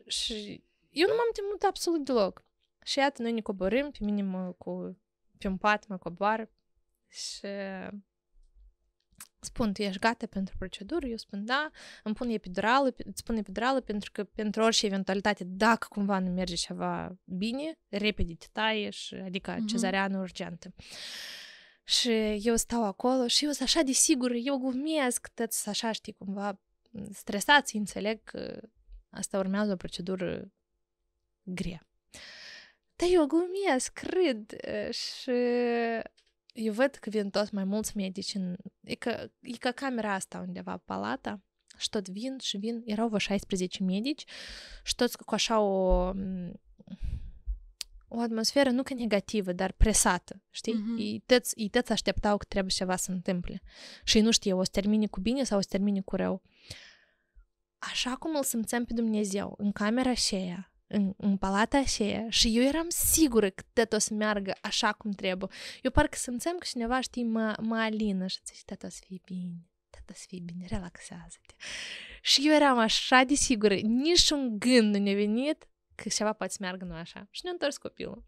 Și eu nu m-am temut absolut deloc. Și iată, noi ne coborâm, pe minim cu, pe un pat mă coboară, și spun, tu ești gata pentru procedură? Eu spun, da, îmi pun epidurală, îți spun epidurală pentru că pentru orice eventualitate, dacă cumva nu merge ceva bine, repede te taie și, adică mm-hmm. cezareană urgentă. Și eu stau acolo și eu sunt așa de sigură, eu glumesc, să așa, știi, cumva stresați, înțeleg că asta urmează o procedură grea. Dar eu glumesc, cred, și eu văd că vin tot mai mulți medici în... E ca, e ca camera asta undeva, palata, și tot vin și vin. Erau vă 16 medici și toți cu așa o o atmosferă nu că negativă, dar presată, știi? Mm-hmm. Ei, tăți, așteptau că trebuie ceva să întâmple. Și nu știu, o să termine cu bine sau o să termine cu rău. Așa cum îl simțeam pe Dumnezeu, în camera aceea, în, în palata aceea și eu eram sigură că tot o să meargă așa cum trebuie. Eu parcă simțeam că cineva, știi, mă, mă alină și zice, tot o să fie bine tata să fie bine, relaxează-te. Și eu eram așa de sigură, niciun gând nu ne-a venit că ceva poate să meargă nu așa. Și ne-a întors copilul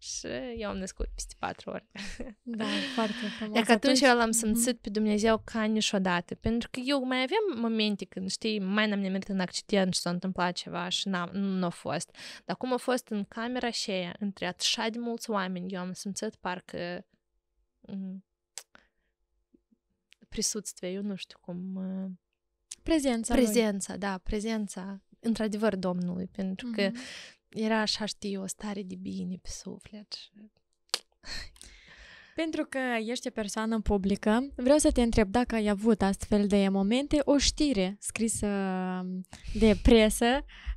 și eu am născut peste patru ori. [LAUGHS] Da, foarte frumos. Dacă atunci, atunci... eu l-am simțit mhm. uh-huh. pe Dumnezeu ca niciodată, pentru că eu mai aveam momente când, știi, mai n-am nimerit în accident și s-a întâmplat ceva și n-am, nu a fost. Dar cum a fost în camera aceea, între așa de mulți oameni, eu am simțit parcă m- mm, eu nu știu cum... Prezența. Uh, prezența, lui. da, prezența într-adevăr Domnului, pentru că mhm era așa, știi, o stare de bine pe suflet. Pentru că ești o persoană publică, vreau să te întreb dacă ai avut astfel de momente, o știre scrisă um, de presă,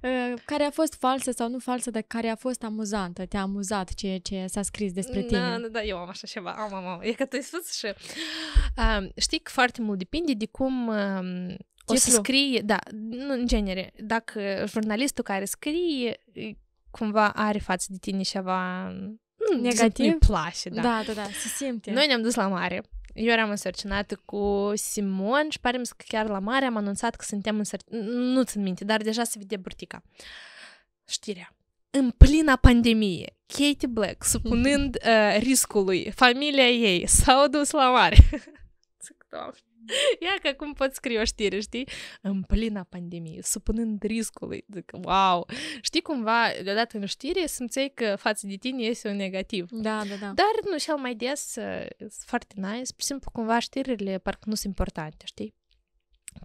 uh, care a fost falsă sau nu falsă, dar care a fost amuzantă, te-a amuzat ceea ce s-a scris despre tine. Da, da, da, eu am așa ceva, am, am, am, e că tu ai spus și... Um, știi că foarte mult depinde de cum um, o să scrie, da, în genere, dacă jurnalistul care scrie cumva are față de tine ceva mm, negativ. Îi place, da. Da, da, da, se simte. Noi ne-am dus la mare. Eu eram însărcinată cu Simon și pare că chiar la mare am anunțat că suntem însărcinată. Nu țin minte, dar deja se vede burtica. Știrea în plina pandemie, Katie Black, supunând [LAUGHS] uh, riscului familia ei, s-au dus la mare. [LAUGHS] Ia că cum pot scrie o știre, știi? În plina pandemie, supunând riscului. Zic, wow! Știi cumva, deodată în știre, simțeai că față de tine este un negativ. Da, da, da. Dar nu, cel mai des, foarte nice, pur și simplu cumva știrile parcă nu sunt importante, știi?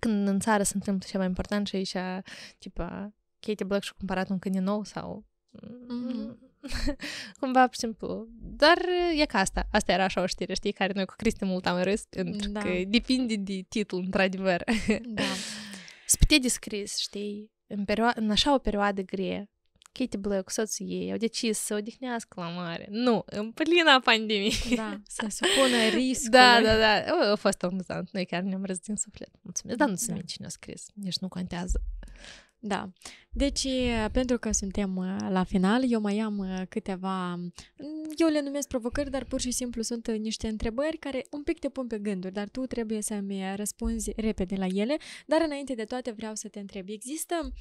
Când în țară se întâmplă ceva important și aici, tipa, Katie Black și-a cumpărat un câine nou sau... Mm-hmm. [LAUGHS] cumva, pur și simplu. Dar e ca asta. Asta era așa o știre, știi, care noi cu Cristi mult am râs, pentru da. că depinde de titlu, într-adevăr. [LAUGHS] Da. [LAUGHS] Spite scris, știi, în, perio- în așa o perioadă grea, Katie Black cu soțul ei au decis să odihnească la mare. Nu, în plina pandemiei. Da, să supună riscul. Da, da, da. O, a fost amuzant. Noi chiar ne-am răzit din suflet. Mulțumesc. Dar nu da. cine a scris. Nici nu contează. Da. Deci, pentru că suntem uh, la final, eu mai am uh, câteva, mm, eu le numesc provocări, dar pur și simplu sunt niște întrebări care un pic te pun pe gânduri, dar tu trebuie să-mi răspunzi repede la ele. Dar înainte de toate vreau să te întreb, există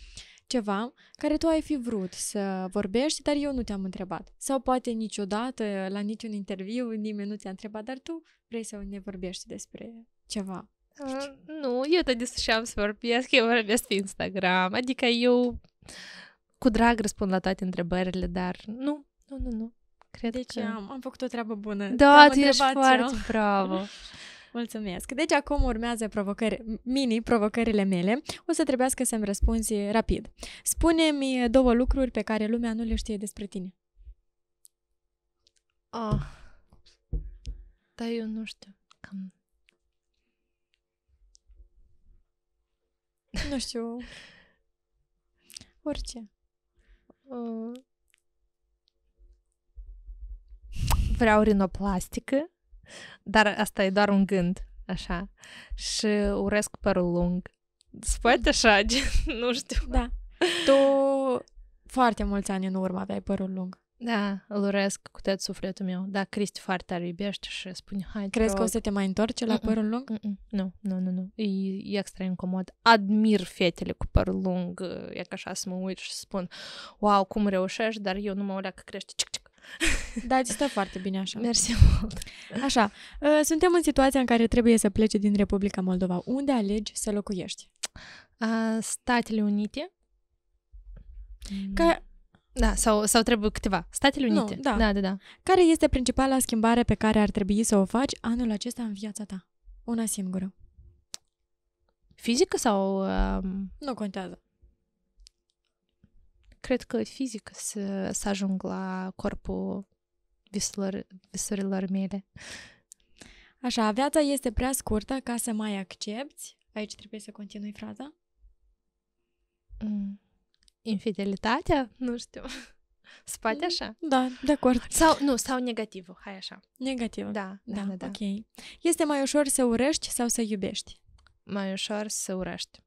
ceva care tu ai fi vrut să vorbești, dar eu nu te-am întrebat? Sau poate niciodată, la niciun interviu, nimeni nu te-a întrebat, dar tu vrei să ne vorbești despre ceva? Ă, nu, eu te discușeam să vorbesc, eu vorbesc pe Instagram, adică eu cu drag răspund la toate întrebările, dar nu, nu, nu, nu. Cred deci că... am, am făcut o treabă bună. Da, tu ești foarte bravo. [LAUGHS] Mulțumesc. Deci acum urmează provocări, mini provocările mele. O să trebuiască să-mi răspunzi rapid. Spune-mi două lucruri pe care lumea nu le știe despre tine. Oh. Da, eu nu știu. Cam Nu știu. Orice. vreau rinoplastică, dar asta e doar un gând, așa. Și uresc părul lung. Spate așa, [LAUGHS] nu știu. Da. Tu foarte mulți ani în urmă aveai părul lung. Da, îl urăsc cu tot sufletul meu. Da, Cristi foarte tare iubește și spune, hai, Crezi că o să te mai întorci la părul lung? Nu, nu, nu, nu. E, e extra incomod. Admir fetele cu părul lung. E ca așa să mă uit și spun, wow, cum reușești, dar eu nu mă ulea că crește. Cic, cic. Da, ți stă foarte bine așa. [LAUGHS] Mersi mult. Așa, ă, suntem în situația în care trebuie să plece din Republica Moldova. Unde alegi să locuiești? Statele Unite. Ca da, sau, sau trebuie câteva. Statele Unite. Nu, da. da, da, da. Care este principala schimbare pe care ar trebui să o faci anul acesta în viața ta? Una singură. Fizică sau... Um... Nu contează. Cred că fizică să, să ajung la corpul visurilor visurilor mele. Așa, viața este prea scurtă ca să mai accepti. Aici trebuie să continui fraza. Mm infidelitatea, nu știu, [LAUGHS] spate mm, așa? Da, de acord. Sau, nu, sau negativul, hai așa. Negativul. Da, da, da, da, da. Ok. Este mai ușor să urăști sau să iubești? Mai ușor să urăști.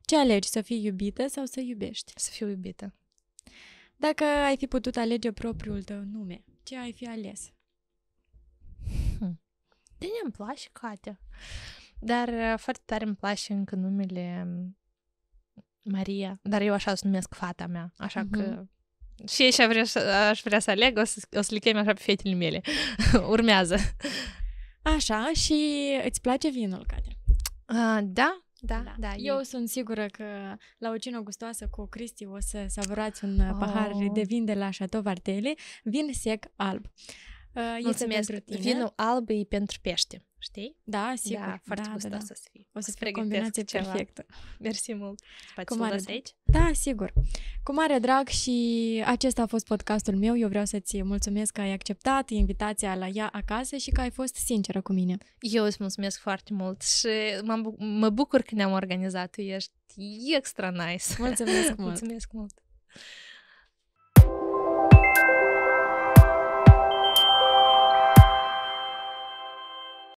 Ce alegi, să fii iubită sau să iubești? Să fiu iubită. Dacă ai fi putut alege propriul tău nume, ce ai fi ales? Hmm. Bine, îmi place Katia. Dar uh, foarte tare îmi place încă numele um, Maria. Dar eu așa o să numesc fata mea, așa uh-huh. că... Mhm. Și aici aș, aș vrea să aleg, o să, o să le chem așa pe fetele mele. [LAUGHS] Urmează. Așa, și îți place vinul, Cate? Uh, da, da, da, da. Eu e... sunt sigură că la o cină gustoasă cu Cristi o să savurați un uh, oh. pahar de vin de la Chateau Vartele, vin sec alb. Uh, este pentru tine. Vinul alb e pentru pește știi? Da, sigur. Da, foarte da, da, da. să fie. O să fie o combinație ceva. perfectă. Mersi mult. Cum Cu mare... aici? Da, sigur. Cu mare drag și acesta a fost podcastul meu. Eu vreau să-ți mulțumesc că ai acceptat invitația la ea acasă și că ai fost sinceră cu mine. Eu îți mulțumesc foarte mult și mă, mă bucur că ne-am organizat. Tu ești extra nice. Mulțumesc [LAUGHS] mult. mulțumesc mult.